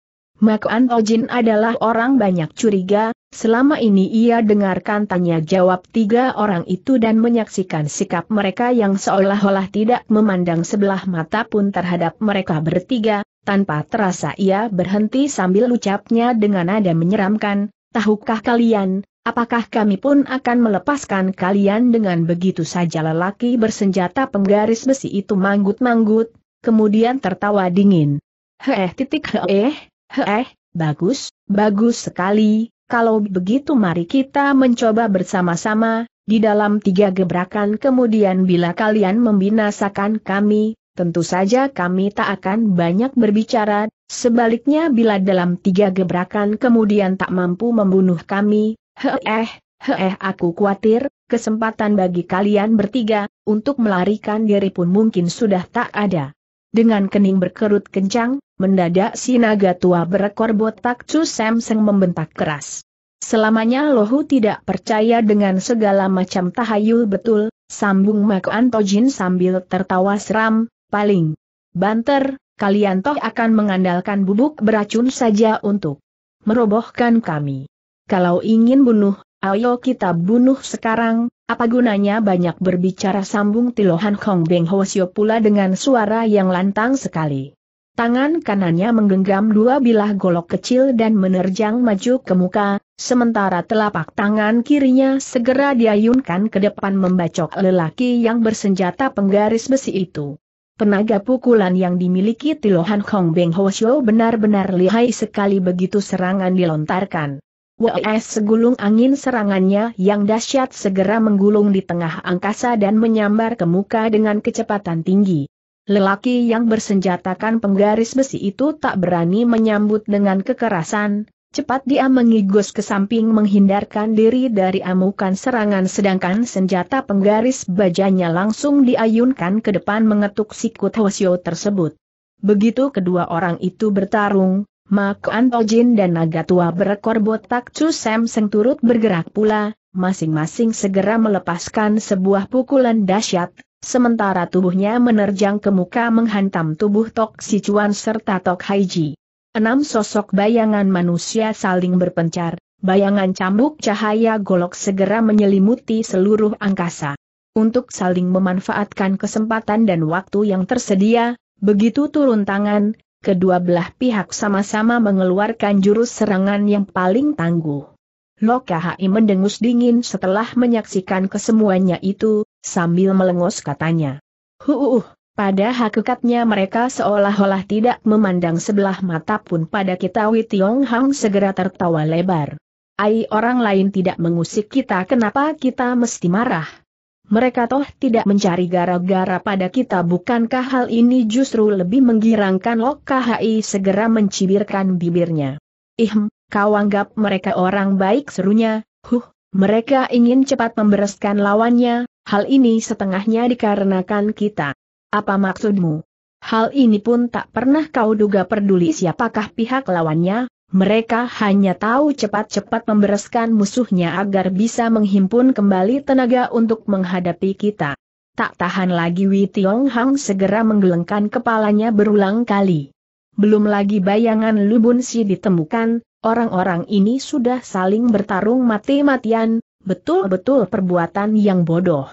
Mak An Ojin adalah orang banyak curiga, selama ini ia dengarkan tanya jawab tiga orang itu dan menyaksikan sikap mereka yang seolah-olah tidak memandang sebelah mata pun terhadap mereka bertiga, tanpa terasa ia berhenti sambil ucapnya dengan nada menyeramkan, tahukah kalian, apakah kami pun akan melepaskan kalian dengan begitu saja lelaki bersenjata penggaris besi itu manggut-manggut, kemudian tertawa dingin. Heh titik heh eh, Heh, bagus, bagus sekali, kalau begitu mari kita mencoba bersama-sama, di dalam tiga gebrakan kemudian bila kalian membinasakan kami, tentu saja kami tak akan banyak berbicara, sebaliknya bila dalam tiga gebrakan kemudian tak mampu membunuh kami, heh, eh, heh eh, aku khawatir, kesempatan bagi kalian bertiga, untuk melarikan diri pun mungkin sudah tak ada. Dengan kening berkerut kencang, mendadak si naga tua berekor botak Chu Samseng membentak keras. Selamanya Lohu tidak percaya dengan segala macam tahayul betul, sambung Mak Antojin sambil tertawa seram, paling. Banter, kalian toh akan mengandalkan bubuk beracun saja untuk merobohkan kami. Kalau ingin bunuh, ayo kita bunuh sekarang, apa gunanya banyak berbicara sambung Tilohan Hong Beng Hwasyo pula dengan suara yang lantang sekali. Tangan kanannya menggenggam dua bilah golok kecil dan menerjang maju ke muka, sementara telapak tangan kirinya segera diayunkan ke depan membacok lelaki yang bersenjata penggaris besi itu. Tenaga pukulan yang dimiliki Tilohan Hong Beng Hwasyo benar-benar lihai sekali begitu serangan dilontarkan. Wes segulung angin serangannya yang dahsyat segera menggulung di tengah angkasa dan menyambar ke muka dengan kecepatan tinggi. Lelaki yang bersenjatakan penggaris besi itu tak berani menyambut dengan kekerasan, cepat dia mengigus ke samping menghindarkan diri dari amukan serangan sedangkan senjata penggaris bajanya langsung diayunkan ke depan mengetuk sikut Hwasyo tersebut. Begitu kedua orang itu bertarung, Mak Antojin dan naga tua berekor botak Chu Sam Seng turut bergerak pula, masing-masing segera melepaskan sebuah pukulan dahsyat, sementara tubuhnya menerjang ke muka menghantam tubuh Tok Sichuan serta Tok Ji. Enam sosok bayangan manusia saling berpencar, bayangan cambuk cahaya golok segera menyelimuti seluruh angkasa. Untuk saling memanfaatkan kesempatan dan waktu yang tersedia, begitu turun tangan, kedua belah pihak sama-sama mengeluarkan jurus serangan yang paling tangguh. Lokahai mendengus dingin setelah menyaksikan kesemuanya itu, sambil melengos katanya. Huuuh, pada hakikatnya mereka seolah-olah tidak memandang sebelah mata pun pada kita Witiong Hang segera tertawa lebar. Ai orang lain tidak mengusik kita kenapa kita mesti marah mereka toh tidak mencari gara-gara pada kita bukankah hal ini justru lebih menggirangkan lo KHI segera mencibirkan bibirnya. Ihm, kau anggap mereka orang baik serunya, huh, mereka ingin cepat membereskan lawannya, hal ini setengahnya dikarenakan kita. Apa maksudmu? Hal ini pun tak pernah kau duga peduli siapakah pihak lawannya, mereka hanya tahu cepat-cepat membereskan musuhnya agar bisa menghimpun kembali tenaga untuk menghadapi kita. Tak tahan lagi Wei Tiong Hang segera menggelengkan kepalanya berulang kali. Belum lagi bayangan Lubun Si ditemukan, orang-orang ini sudah saling bertarung mati-matian, betul-betul perbuatan yang bodoh.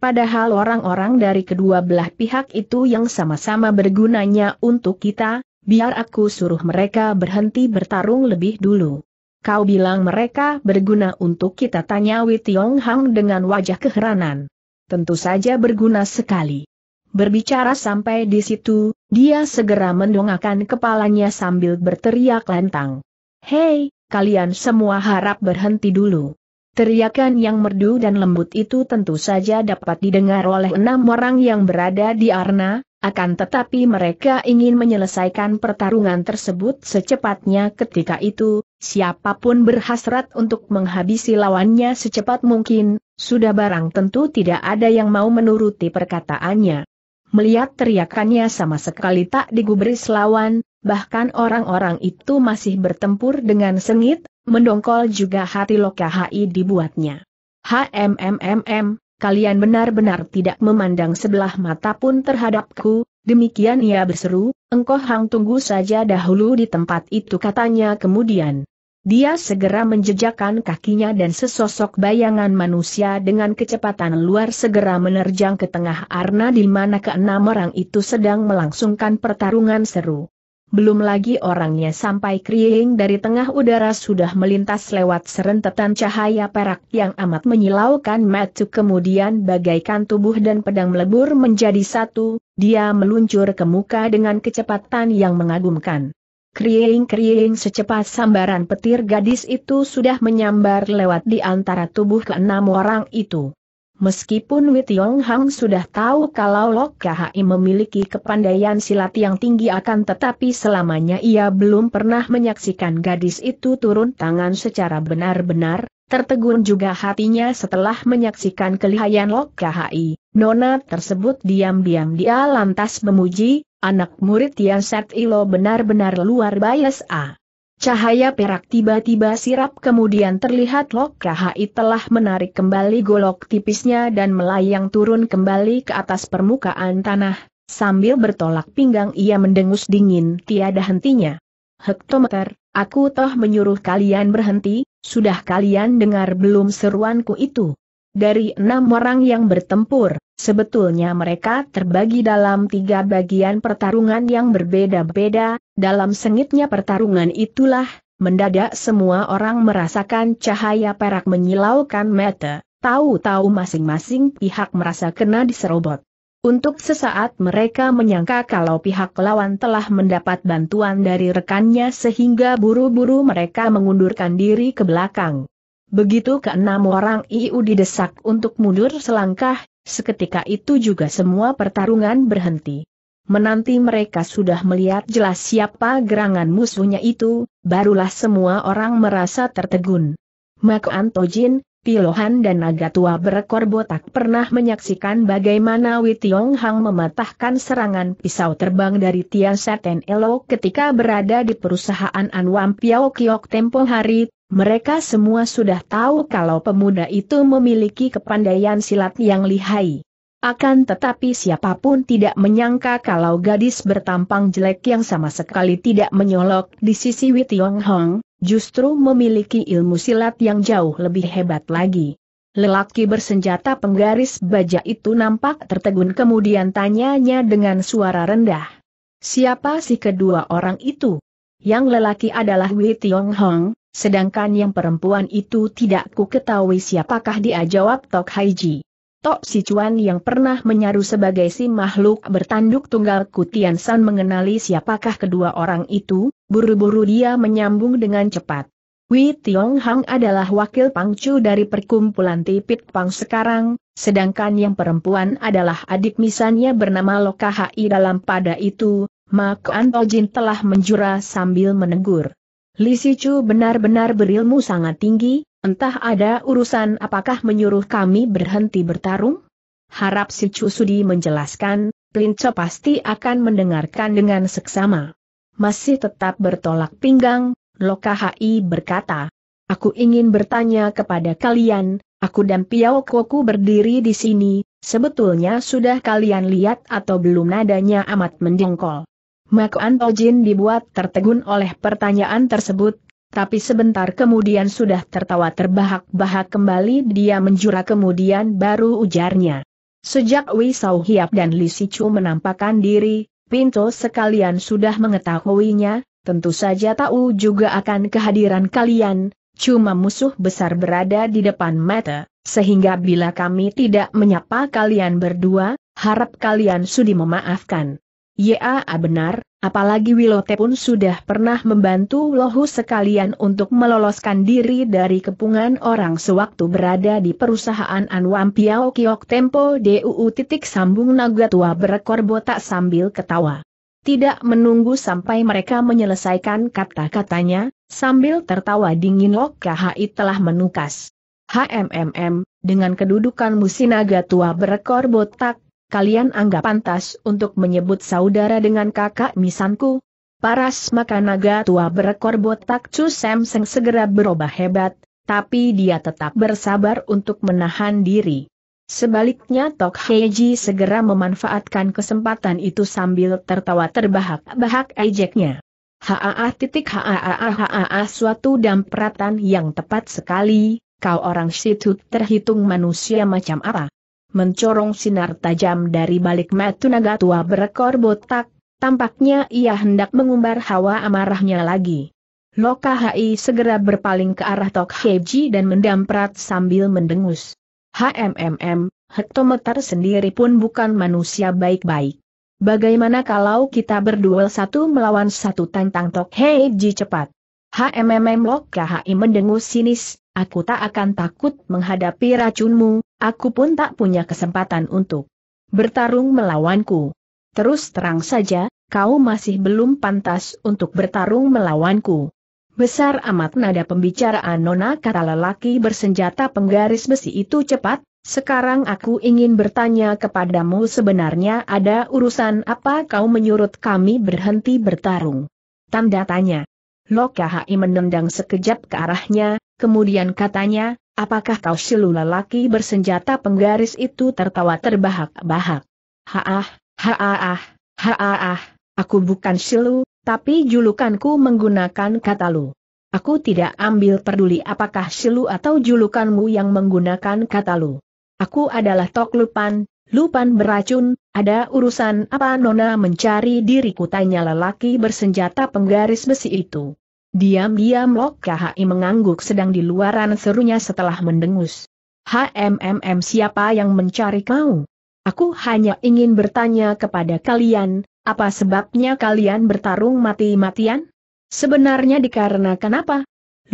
Padahal orang-orang dari kedua belah pihak itu yang sama-sama bergunanya untuk kita, biar aku suruh mereka berhenti bertarung lebih dulu. Kau bilang mereka berguna untuk kita tanya Wei Tiong Hang dengan wajah keheranan. Tentu saja berguna sekali. Berbicara sampai di situ, dia segera mendongakkan kepalanya sambil berteriak lantang. Hei, kalian semua harap berhenti dulu. Teriakan yang merdu dan lembut itu tentu saja dapat didengar oleh enam orang yang berada di Arna, akan tetapi mereka ingin menyelesaikan pertarungan tersebut secepatnya ketika itu, siapapun berhasrat untuk menghabisi lawannya secepat mungkin, sudah barang tentu tidak ada yang mau menuruti perkataannya. Melihat teriakannya sama sekali tak digubris lawan, bahkan orang-orang itu masih bertempur dengan sengit, mendongkol juga hati lokahai dibuatnya. HMMMM, kalian benar-benar tidak memandang sebelah mata pun terhadapku, demikian ia berseru, engkau hang tunggu saja dahulu di tempat itu katanya kemudian. Dia segera menjejakkan kakinya dan sesosok bayangan manusia dengan kecepatan luar segera menerjang ke tengah arna di mana keenam orang itu sedang melangsungkan pertarungan seru belum lagi orangnya sampai kriing dari tengah udara sudah melintas lewat serentetan cahaya perak yang amat menyilaukan mata kemudian bagaikan tubuh dan pedang melebur menjadi satu, dia meluncur ke muka dengan kecepatan yang mengagumkan. Kriing-kriing secepat sambaran petir gadis itu sudah menyambar lewat di antara tubuh keenam orang itu. Meskipun Witiong Hang sudah tahu kalau Lok Khai memiliki kepandaian silat yang tinggi akan tetapi selamanya ia belum pernah menyaksikan gadis itu turun tangan secara benar-benar, tertegun juga hatinya setelah menyaksikan kelihayan Lok Khai. Nona tersebut diam-diam dia lantas memuji, anak murid yang Set Ilo benar-benar luar biasa. Cahaya perak tiba-tiba sirap kemudian terlihat Lok Kahai telah menarik kembali golok tipisnya dan melayang turun kembali ke atas permukaan tanah, sambil bertolak pinggang ia mendengus dingin tiada hentinya. Hektometer, aku toh menyuruh kalian berhenti, sudah kalian dengar belum seruanku itu? Dari enam orang yang bertempur, Sebetulnya mereka terbagi dalam tiga bagian pertarungan yang berbeda-beda, dalam sengitnya pertarungan itulah, mendadak semua orang merasakan cahaya perak menyilaukan mata, tahu-tahu masing-masing pihak merasa kena diserobot. Untuk sesaat mereka menyangka kalau pihak lawan telah mendapat bantuan dari rekannya sehingga buru-buru mereka mengundurkan diri ke belakang. Begitu keenam orang IU didesak untuk mundur selangkah, Seketika itu juga semua pertarungan berhenti. Menanti mereka sudah melihat jelas siapa gerangan musuhnya itu, barulah semua orang merasa tertegun. Mako Antojin, Pilohan dan naga tua berekor botak pernah menyaksikan bagaimana Witiong Hang mematahkan serangan pisau terbang dari Tian Saten Elo ketika berada di perusahaan Anwam Piao Kiok tempo hari, mereka semua sudah tahu kalau pemuda itu memiliki kepandaian silat yang lihai. Akan tetapi siapapun tidak menyangka kalau gadis bertampang jelek yang sama sekali tidak menyolok di sisi Wei Tiong Hong, justru memiliki ilmu silat yang jauh lebih hebat lagi. Lelaki bersenjata penggaris baja itu nampak tertegun kemudian tanyanya dengan suara rendah. Siapa sih kedua orang itu? Yang lelaki adalah Wei Tiong Hong, sedangkan yang perempuan itu tidak ku ketahui siapakah dia jawab Tok Haiji. Tok Si Chuan yang pernah menyaru sebagai si makhluk bertanduk tunggal Kutian San mengenali siapakah kedua orang itu, buru-buru dia menyambung dengan cepat. Wei Tiong Hang adalah wakil pangcu dari perkumpulan Tipit Pang sekarang, sedangkan yang perempuan adalah adik misalnya bernama Lokahai dalam pada itu, Mak Antojin telah menjura sambil menegur. Li Sicu benar-benar berilmu sangat tinggi, entah ada urusan apakah menyuruh kami berhenti bertarung? Harap Si Sicu Sudi menjelaskan, Plinco pasti akan mendengarkan dengan seksama. Masih tetap bertolak pinggang, Lokahai berkata, Aku ingin bertanya kepada kalian, aku dan Piao Koku berdiri di sini, sebetulnya sudah kalian lihat atau belum nadanya amat mendengkol. Mak Antojin dibuat tertegun oleh pertanyaan tersebut, tapi sebentar kemudian sudah tertawa terbahak-bahak kembali dia menjura kemudian baru ujarnya. Sejak Sau Hiap dan Li Sichu menampakkan diri, Pinto sekalian sudah mengetahuinya, tentu saja tahu juga akan kehadiran kalian, cuma musuh besar berada di depan mata, sehingga bila kami tidak menyapa kalian berdua, harap kalian sudi memaafkan. Ya ah, benar, apalagi Wilote pun sudah pernah membantu Lohu sekalian untuk meloloskan diri dari kepungan orang sewaktu berada di perusahaan Anwam Piao Kiok Tempo DUU titik sambung naga tua berekor botak sambil ketawa. Tidak menunggu sampai mereka menyelesaikan kata-katanya, sambil tertawa dingin Lok KHI telah menukas. HMMM, dengan kedudukan musinaga tua berekor botak, kalian anggap pantas untuk menyebut saudara dengan kakak misanku? Paras maka naga tua berekor botak Chu Samseng segera berubah hebat, tapi dia tetap bersabar untuk menahan diri. Sebaliknya Tok Heiji segera memanfaatkan kesempatan itu sambil tertawa terbahak-bahak ejeknya. Haa titik haa haa suatu dampratan yang tepat sekali, kau orang situ terhitung manusia macam apa? mencorong sinar tajam dari balik mata naga tua berekor botak, tampaknya ia hendak mengumbar hawa amarahnya lagi. Loka Hai segera berpaling ke arah Tok Heji dan mendamprat sambil mendengus. HMMM, hektometer sendiri pun bukan manusia baik-baik. Bagaimana kalau kita berduel satu melawan satu tantang Tok Heiji cepat? HMMM Loka Hai mendengus sinis, aku tak akan takut menghadapi racunmu, aku pun tak punya kesempatan untuk bertarung melawanku. Terus terang saja, kau masih belum pantas untuk bertarung melawanku. Besar amat nada pembicaraan nona kata lelaki bersenjata penggaris besi itu cepat, sekarang aku ingin bertanya kepadamu sebenarnya ada urusan apa kau menyurut kami berhenti bertarung? Tanda tanya. Lokahai menendang sekejap ke arahnya, Kemudian katanya, apakah kau silu lelaki bersenjata penggaris itu tertawa terbahak-bahak. Haah, haah, haah, aku bukan silu, tapi julukanku menggunakan kata lu. Aku tidak ambil peduli apakah silu atau julukanmu yang menggunakan kata lu. Aku adalah Tok Lupan, Lupan beracun, ada urusan apa Nona mencari diriku tanya lelaki bersenjata penggaris besi itu. Diam-diam Lok KHI mengangguk sedang di luaran serunya setelah mendengus. HMMM siapa yang mencari kau? Aku hanya ingin bertanya kepada kalian, apa sebabnya kalian bertarung mati-matian? Sebenarnya dikarenakan apa?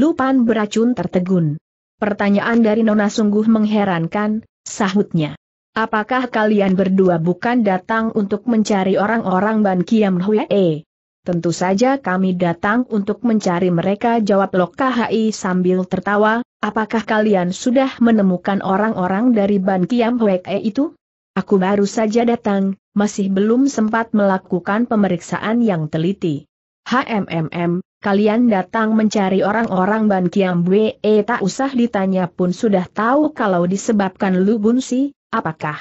Lupan beracun tertegun. Pertanyaan dari Nona sungguh mengherankan, sahutnya. Apakah kalian berdua bukan datang untuk mencari orang-orang Ban Kiam Hwee? Tentu saja kami datang untuk mencari mereka jawab Lok KHI sambil tertawa, apakah kalian sudah menemukan orang-orang dari Ban Kiam Hwee itu? Aku baru saja datang, masih belum sempat melakukan pemeriksaan yang teliti. HMMM, kalian datang mencari orang-orang Ban Kiam Hwee tak usah ditanya pun sudah tahu kalau disebabkan Lu Bunsi, apakah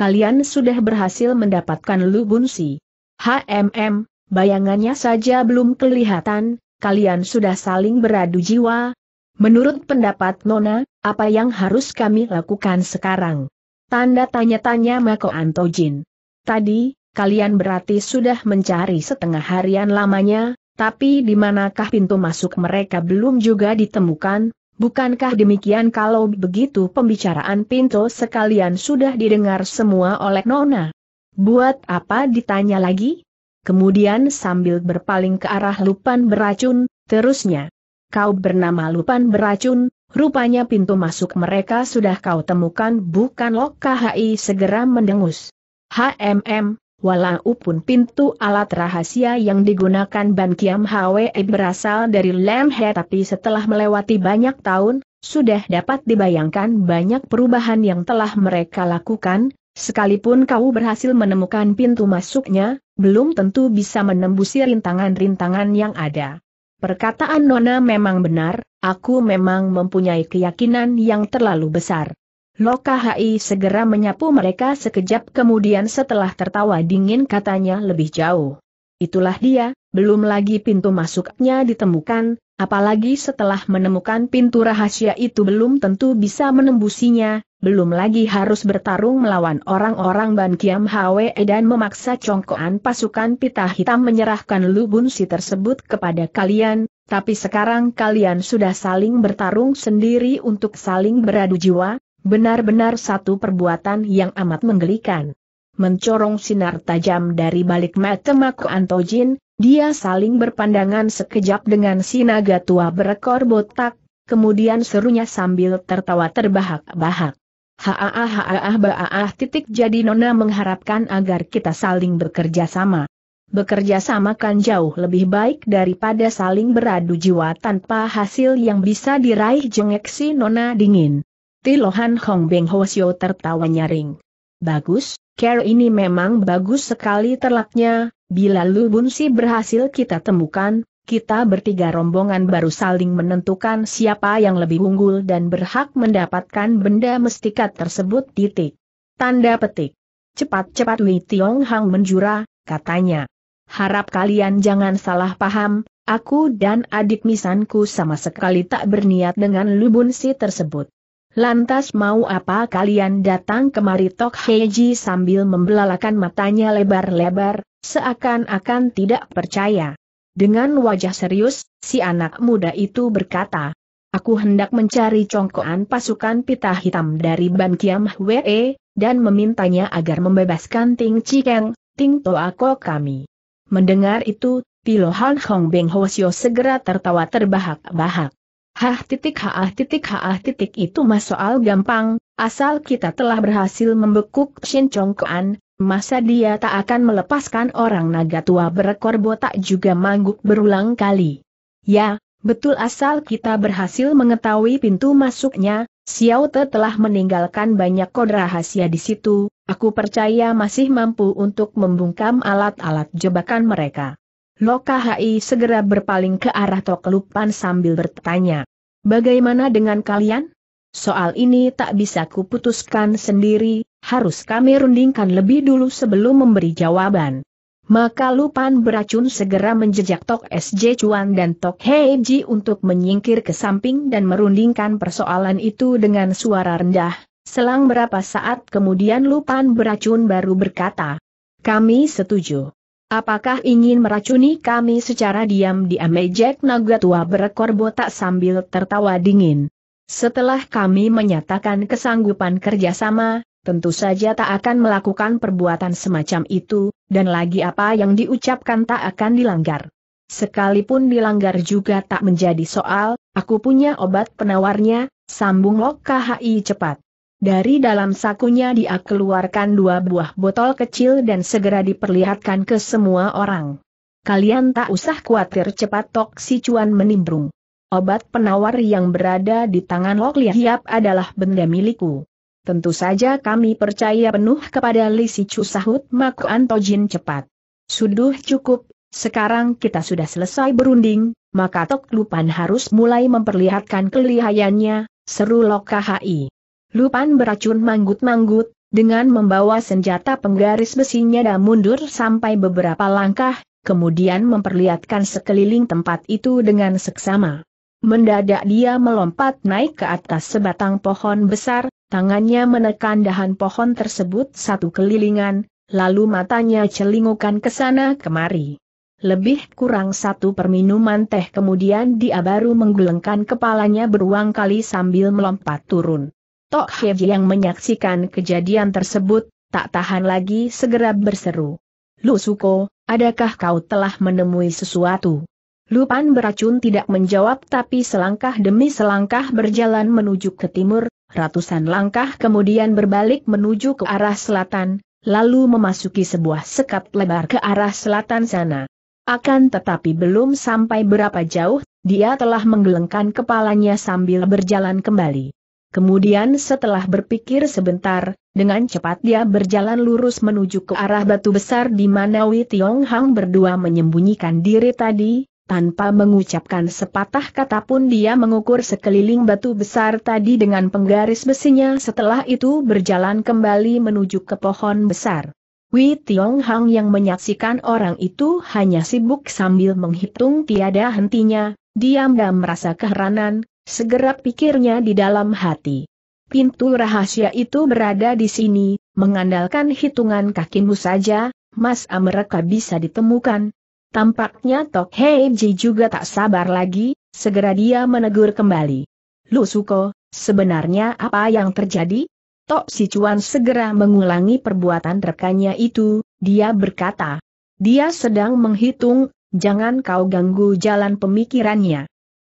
kalian sudah berhasil mendapatkan Lu Bunsi? HMM, bayangannya saja belum kelihatan, kalian sudah saling beradu jiwa. Menurut pendapat Nona, apa yang harus kami lakukan sekarang? Tanda tanya-tanya Mako Antojin. Tadi, kalian berarti sudah mencari setengah harian lamanya, tapi di manakah pintu masuk mereka belum juga ditemukan? Bukankah demikian kalau begitu pembicaraan pintu sekalian sudah didengar semua oleh Nona? Buat apa ditanya lagi? kemudian sambil berpaling ke arah lupan beracun, terusnya. Kau bernama lupan beracun, rupanya pintu masuk mereka sudah kau temukan bukan lok KHI segera mendengus. HMM, walaupun pintu alat rahasia yang digunakan Ban Kiam Hwe berasal dari Lemhe tapi setelah melewati banyak tahun, sudah dapat dibayangkan banyak perubahan yang telah mereka lakukan, Sekalipun kau berhasil menemukan pintu masuknya, belum tentu bisa menembusi rintangan-rintangan yang ada. Perkataan Nona memang benar, aku memang mempunyai keyakinan yang terlalu besar. Loka Hai segera menyapu mereka sekejap kemudian setelah tertawa dingin katanya lebih jauh. Itulah dia, belum lagi pintu masuknya ditemukan, Apalagi setelah menemukan pintu rahasia itu belum tentu bisa menembusinya, belum lagi harus bertarung melawan orang-orang Ban Kiam Hwe dan memaksa congkoan pasukan pita hitam menyerahkan Lubun Si tersebut kepada kalian, tapi sekarang kalian sudah saling bertarung sendiri untuk saling beradu jiwa, benar-benar satu perbuatan yang amat menggelikan. Mencorong sinar tajam dari balik mata Mako Antojin, dia saling berpandangan sekejap dengan si naga tua berekor botak, kemudian serunya sambil tertawa terbahak-bahak. Haaah haa baah titik jadi Nona mengharapkan agar kita saling bekerja sama. Bekerja sama kan jauh lebih baik daripada saling beradu jiwa tanpa hasil yang bisa diraih jengek si Nona dingin. Tilohan Hong Beng Hosyo tertawa nyaring. Bagus, Care ini memang bagus sekali terlaknya, bila Lu Bunsi berhasil kita temukan, kita bertiga rombongan baru saling menentukan siapa yang lebih unggul dan berhak mendapatkan benda mestika tersebut titik. Tanda petik. Cepat-cepat Wei Tiong Hang menjura, katanya. Harap kalian jangan salah paham, aku dan adik misanku sama sekali tak berniat dengan Lu Bunsi tersebut. Lantas mau apa kalian datang kemari Tok Heiji sambil membelalakan matanya lebar-lebar, seakan-akan tidak percaya. Dengan wajah serius, si anak muda itu berkata, Aku hendak mencari congkoan pasukan pita hitam dari Ban Kiam Hwee, dan memintanya agar membebaskan Ting Cikeng, Ting Toako kami. Mendengar itu, Han Hong Beng Sio segera tertawa terbahak-bahak. Hah titik hah titik hah titik itu mas soal gampang, asal kita telah berhasil membekuk Shin Chong Kuan, masa dia tak akan melepaskan orang naga tua berekor botak juga mangguk berulang kali. Ya, betul asal kita berhasil mengetahui pintu masuknya, Xiao Te telah meninggalkan banyak kode rahasia di situ, aku percaya masih mampu untuk membungkam alat-alat jebakan mereka. Lokahai segera berpaling ke arah Toklupan sambil bertanya, Bagaimana dengan kalian? Soal ini tak bisa kuputuskan sendiri, harus kami rundingkan lebih dulu sebelum memberi jawaban. Maka Lupan beracun segera menjejak Tok SJ Chuan dan Tok Hei Heiji untuk menyingkir ke samping dan merundingkan persoalan itu dengan suara rendah. Selang berapa saat kemudian Lupan beracun baru berkata, Kami setuju. Apakah ingin meracuni kami secara diam-diam Amejek naga tua berekor botak sambil tertawa dingin? Setelah kami menyatakan kesanggupan kerjasama, tentu saja tak akan melakukan perbuatan semacam itu, dan lagi apa yang diucapkan tak akan dilanggar. Sekalipun dilanggar juga tak menjadi soal, aku punya obat penawarnya, sambung Lok KHI cepat. Dari dalam sakunya dia keluarkan dua buah botol kecil dan segera diperlihatkan ke semua orang. Kalian tak usah khawatir cepat Tok Si Cuan menimbrung. Obat penawar yang berada di tangan Lok Lihiap adalah benda milikku. Tentu saja kami percaya penuh kepada Li Si Chu sahut Maku Antojin cepat. Sudah cukup, sekarang kita sudah selesai berunding, maka Tok Lupan harus mulai memperlihatkan kelihayannya, seru Lok KHI. Lupan beracun manggut-manggut, dengan membawa senjata penggaris besinya dan mundur sampai beberapa langkah, kemudian memperlihatkan sekeliling tempat itu dengan seksama. Mendadak dia melompat naik ke atas sebatang pohon besar, tangannya menekan dahan pohon tersebut satu kelilingan, lalu matanya celingukan ke sana kemari. Lebih kurang satu perminuman teh kemudian dia baru menggelengkan kepalanya beruang kali sambil melompat turun. Tok Hei yang menyaksikan kejadian tersebut, tak tahan lagi segera berseru. Lu Suko, adakah kau telah menemui sesuatu? Lupan beracun tidak menjawab tapi selangkah demi selangkah berjalan menuju ke timur, ratusan langkah kemudian berbalik menuju ke arah selatan, lalu memasuki sebuah sekat lebar ke arah selatan sana. Akan tetapi belum sampai berapa jauh, dia telah menggelengkan kepalanya sambil berjalan kembali. Kemudian setelah berpikir sebentar, dengan cepat dia berjalan lurus menuju ke arah batu besar di mana Wei Tiong Hang berdua menyembunyikan diri tadi, tanpa mengucapkan sepatah kata pun dia mengukur sekeliling batu besar tadi dengan penggaris besinya setelah itu berjalan kembali menuju ke pohon besar. Wei Tiong Hang yang menyaksikan orang itu hanya sibuk sambil menghitung tiada hentinya, diam dia merasa keheranan, Segera pikirnya di dalam hati. Pintu rahasia itu berada di sini, mengandalkan hitungan kakimu saja, Mas A bisa ditemukan. Tampaknya Tok Heiji juga tak sabar lagi, segera dia menegur kembali. Lu Suko, sebenarnya apa yang terjadi? Tok Si Cuan segera mengulangi perbuatan rekannya itu, dia berkata. Dia sedang menghitung, jangan kau ganggu jalan pemikirannya.